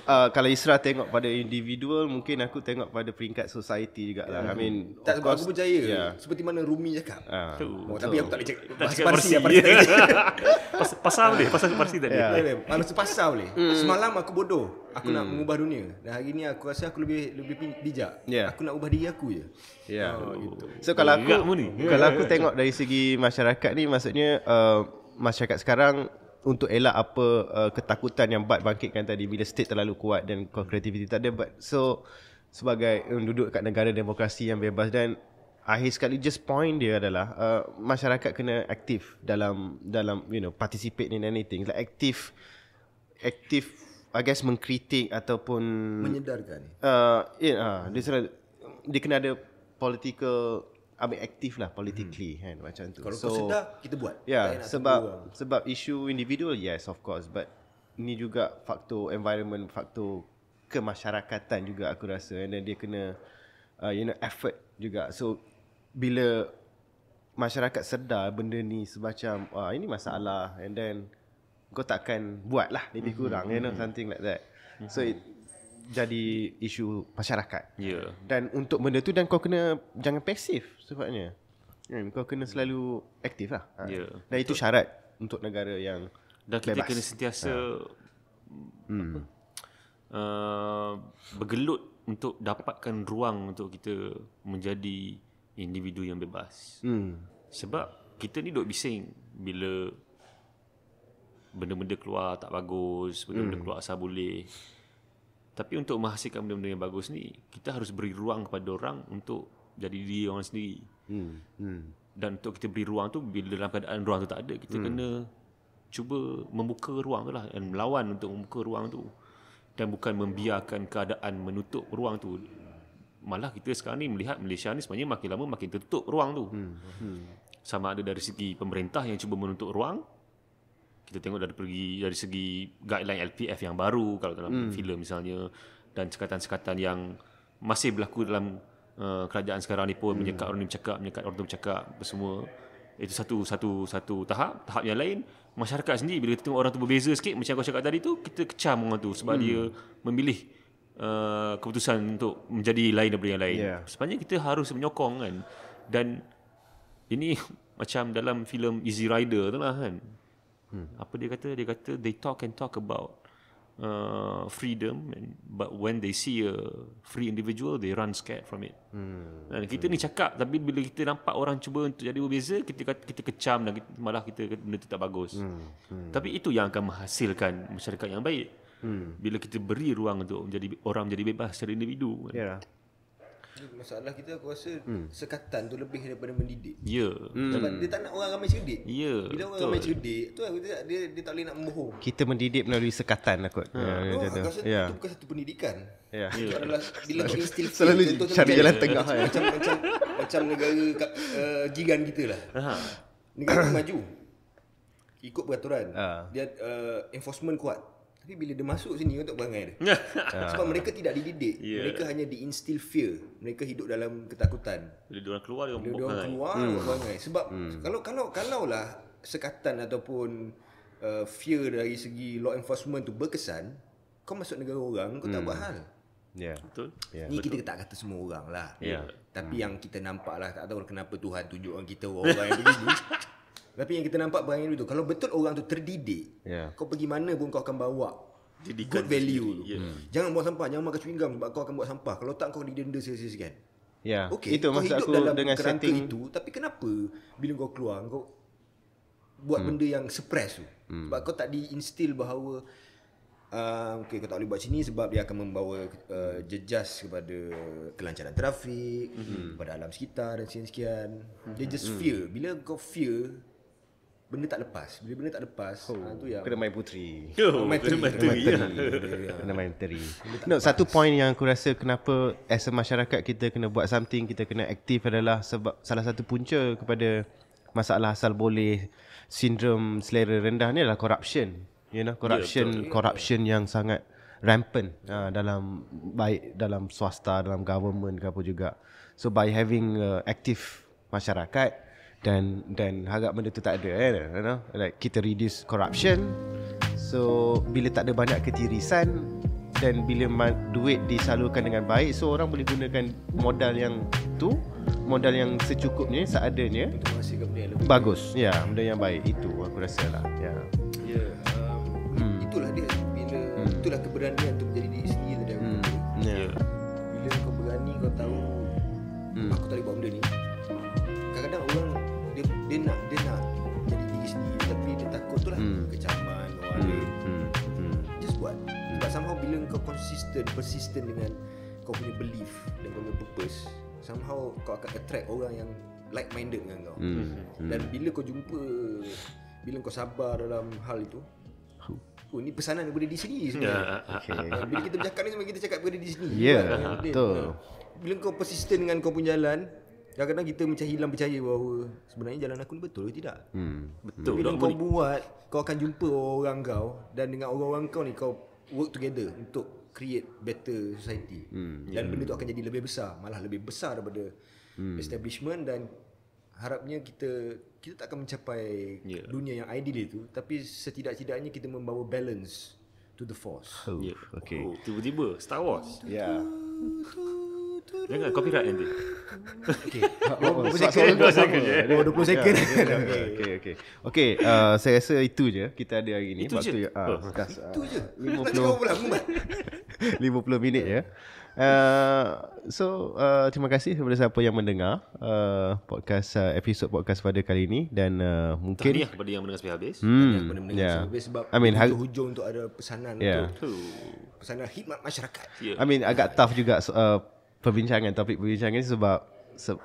uh, kalau Isra tengok pada individual mungkin aku tengok pada peringkat society jugaklah. Yeah. I mean tak sebab aku percaya yeah. seperti mana Rumi cakap. Uh, oh, so, tapi aku tak boleh cakap tak cakap parsi ya <laughs> parsi. pasal boleh pasal parsi tadi. Yeah. Yeah. Yeah. pasal boleh. Hmm. Semalam aku bodoh. Aku mm. nak hmm. mengubah dunia dan hari ni aku rasa aku lebih lebih bijak. Yeah. Aku nak ubah diri aku je. Yeah. Oh, gitu. So kalau aku yeah. kalau aku ya. tengok dari segi masyarakat ni maksudnya uh, masyarakat sekarang untuk elak apa uh, ketakutan yang Bud bangkitkan tadi bila state terlalu kuat dan kreativiti tak ada but so sebagai um, duduk kat negara demokrasi yang bebas dan akhir sekali just point dia adalah uh, masyarakat kena aktif dalam dalam you know participate in anything like aktif aktif I guess mengkritik ataupun menyedarkan uh, yeah, uh, dia, dia kena ada political ambil aktif lah politically hmm. kan macam tu. Kalau so, kau sedar, kita buat. Ya, yeah, sebab tunggu. sebab isu individual, yes of course. But ni juga faktor environment, faktor kemasyarakatan juga aku rasa. And then dia kena, uh, you know, effort juga. So, bila masyarakat sedar benda ni semacam, wah ini masalah. And then, kau takkan buat lah lebih hmm, hmm, kurang, hmm you know, hmm, something like that. hmm So, it, jadi isu masyarakat. Ya. Yeah. Dan untuk benda tu dan kau kena jangan pasif sebabnya. Kan kau kena selalu aktif lah. Ha. Ya. Yeah. Dan itu syarat untuk negara yang dan bebas. kita kena sentiasa ha. hmm. uh, bergelut untuk dapatkan ruang untuk kita menjadi individu yang bebas. Hmm. Sebab kita ni duk bising bila benda-benda keluar tak bagus, benda-benda hmm. keluar asal boleh. Tapi untuk menghasilkan benda-benda yang bagus ni, kita harus beri ruang kepada orang untuk jadi diri orang sendiri. Hmm. Hmm. Dan untuk kita beri ruang tu, bila dalam keadaan ruang tu tak ada, kita hmm. kena cuba membuka ruang tu lah dan melawan untuk membuka ruang tu. Dan bukan membiarkan keadaan menutup ruang tu. Malah kita sekarang ni melihat Malaysia ni sebenarnya makin lama makin tertutup ruang tu. Hmm. Hmm. Sama ada dari segi pemerintah yang cuba menutup ruang, kita tengok dari pergi dari segi guideline LPF yang baru kalau dalam mm. filem misalnya dan sekatan-sekatan yang masih berlaku dalam uh, kerajaan sekarang ni pun mm. menyekat orang ni bercakap menyekat orang tu bercakap semua itu satu satu satu tahap tahap yang lain masyarakat sendiri bila kita tengok orang tu berbeza sikit macam kau cakap tadi tu kita kecam orang tu sebab mm. dia memilih uh, keputusan untuk menjadi lain daripada yang lain yeah. sepanjang kita harus menyokong kan dan ini <laughs> macam dalam filem Easy Rider tu lah kan Hmm. Apa dia kata? Dia kata they talk and talk about uh, freedom, but when they see a free individual, they run scared from it. Hmm. Dan kita hmm. ni cakap, tapi bila kita nampak orang cuba untuk jadi berbeza, kita kata kita kecam dan kita, malah kita benda tu tak bagus. Hmm. Hmm. Tapi itu yang akan menghasilkan masyarakat yang baik. Hmm. Bila kita beri ruang untuk menjadi orang menjadi bebas secara individu. Kan. Yeah. Masalah kita aku rasa hmm. sekatan tu lebih daripada mendidik. Ya. Yeah. Hmm. Sebab dia tak nak orang ramai cerdik. Ya. Yeah, Bila orang betul. ramai cerdik, tu aku dia, dia, dia tak boleh nak membohong. Kita mendidik melalui sekatan aku. Lah ha. Ya, oh, aku rasa yeah. itu bukan satu pendidikan. Ya. Yeah. Itu adalah bila instil selalu contoh, cari jalan macam, tengah macam, ya. macam, macam, macam negara uh, eh, jiran kita lah. Negara maju. Ikut peraturan. Uh. Dia uh, enforcement kuat. Tapi bila dia masuk sini untuk perangai dia. <laughs> Sebab mereka tidak dididik. Yeah. Mereka hanya diinstill fear. Mereka hidup dalam ketakutan. Bila dia orang keluar dia orang perangai. keluar hmm. perangai. Sebab hmm. kalau kalau lah sekatan ataupun uh, fear dari segi law enforcement tu berkesan, kau masuk negara orang kau tak hmm. buat hal. Ya. Yeah. Betul. Yeah. Ni kita tak kata semua orang lah. Yeah. Tapi hmm. yang kita nampak lah tak tahu kenapa Tuhan tunjuk orang kita orang yang begini. <laughs> Tapi yang kita nampak perangai itu kalau betul orang tu terdidik, yeah. kau pergi mana pun kau akan bawa Didikan good value diri. tu. Yeah. Hmm. Jangan buang sampah, jangan makan chewing sebab kau akan buat sampah. Kalau tak kau didenda sekian-sekian. Ya. Yeah. Okay. Itu kau maksud aku dalam dengan setting itu, tapi kenapa bila kau keluar kau buat hmm. benda yang suppress tu? Hmm. Sebab kau tak diinstil bahawa Uh, ah, okay, kau tak boleh buat sini sebab dia akan membawa uh, jejas kepada kelancaran trafik, mm-hmm. kepada alam sekitar dan sekian-sekian. Dia just mm. fear. Bila kau fear, benda tak lepas. Bila benda tak lepas, oh. ha, tu yang kena main puteri. Oh, main kena main puteri. Ya. Ya. <laughs> Kena main puteri. no, satu point yang aku rasa kenapa as a masyarakat kita kena buat something, kita kena aktif adalah sebab salah satu punca kepada masalah asal boleh sindrom selera rendah ni adalah corruption. You know, ya, corruption, yeah, corruption yang sangat rampant ha, dalam baik dalam swasta, dalam government ke apa juga. So by having uh, active masyarakat, dan dan harap benda tu tak ada eh you know like kita reduce corruption so bila tak ada banyak ketirisan dan bila duit disalurkan dengan baik so orang boleh gunakan modal yang tu modal yang secukupnya seadanya bagus ya yeah, benda yang baik itu aku rasa lah ya yeah. yeah um, hmm. itulah dia bila hmm. itulah keberanian untuk menjadi diri sendiri tadi lah aku hmm. yeah. bila kau berani kau tahu hmm. aku tak boleh buat benda ni dia nak dia nak jadi diri sendiri tapi dia takut tu lah hmm. kecaman orang hmm. lain hmm. hmm. just buat hmm. sebab somehow bila kau consistent persistent dengan kau punya belief dan kau punya purpose somehow kau akan attract orang yang like minded dengan kau hmm. hmm. hmm. dan hmm. bila kau jumpa bila kau sabar dalam hal itu Oh, ni pesanan daripada di sini sebenarnya. Yeah, ya, ya. okay. Bila kita bercakap ni sebenarnya kita cakap daripada di sini. Ya, yeah, betul. Bila kau persisten dengan kau punya jalan, Kadang-kadang kita macam hilang percaya bahawa sebenarnya jalan aku ni betul ke tidak. Hmm. Betul. Bila kau ni. buat, kau akan jumpa orang-orang kau dan dengan orang-orang kau ni kau work together untuk create better society. Hmm. Dan hmm. benda tu hmm. akan jadi lebih besar, malah lebih besar daripada hmm. establishment dan harapnya kita kita tak akan mencapai yeah. dunia yang ideal itu tapi setidak-tidaknya kita membawa balance to the force. Oh. Yeah. Okay. Oh. Tiba-tiba Star Wars. Yeah. Jangan copyright nanti. Okey. Oh, 20 second. Oh, 20 second. Ya. Ya, ya, okey, okey. Okey, okey. Uh, saya rasa itu je kita ada hari ini. Itu je. Uh, kas, oh. uh, je. 50. 50 <laughs> minit ya. Uh, so uh, terima kasih kepada siapa yang mendengar uh, podcast uh, episod podcast pada kali ini dan uh, mungkin Tahniah kepada yang mendengar sampai habis. Hmm, Tahniah kepada mendengar yeah. sampai habis sebab I mean, hujung, hujung untuk ada pesanan yeah. untuk pesanan khidmat masyarakat. Yeah. I mean agak tough juga uh, perbincangan topik perbincangan ni sebab se-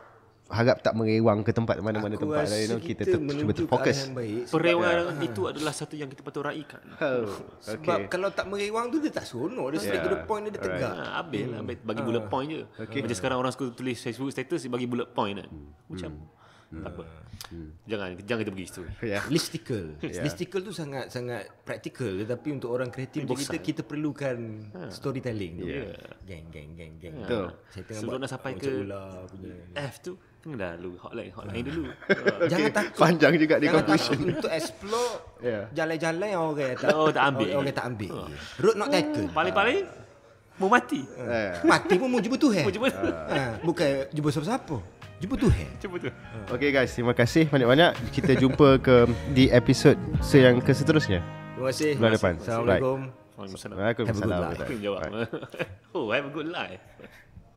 harap tak merewang ke tempat mana-mana tempat lain kita, kita ter- cuba terfokus perewangan ha. itu adalah satu yang kita patut raikan <laughs> oh, okay. sebab kalau tak merewang tu dia tak seronok dia straight yeah. to the point dia, dia tegak right. Ah, ha, habis lah. hmm. lah bagi bullet ha. point je okay. macam sekarang orang suka tulis Facebook status bagi bullet point lah. macam hmm. Hmm. apa. Hmm. Jangan jangan kita pergi situ. <laughs> Yeah. Listical. <laughs> yeah. Listical tu sangat sangat practical tetapi untuk orang kreatif macam kita kita perlukan ha. storytelling tu. Yeah. Gang gang gang gang. Ha. Saya tengah Sebelum nak sampai ke F tu Kena dah lu hot lain dulu. <laughs> Ha. okay. Jangan takut. Panjang juga di conclusion. Untuk explore yeah. jalan-jalan yang orang tak, oh, tak ambil. Orang tak ambil. Oh. Road not taken. Hmm. Paling-paling ah. mau mati. Uh, mati pun mau jumpa Tuhan. Mau jumpa. Ah. Ah. Bukan jumpa siapa-siapa. Jumpa tu hair. Jumpa tu. Ha. Okay guys, terima kasih banyak-banyak. Kita jumpa ke <laughs> di episod yang seterusnya. Terima kasih. Bulan depan. Assalamualaikum. Waalaikumsalam. Assalamualaikum. Assalamualaikum. Assalamualaikum. Assalamualaikum. <laughs> Oh, Assalamualaikum. Assalamualaikum. Assalamualaikum. Assalamualaikum.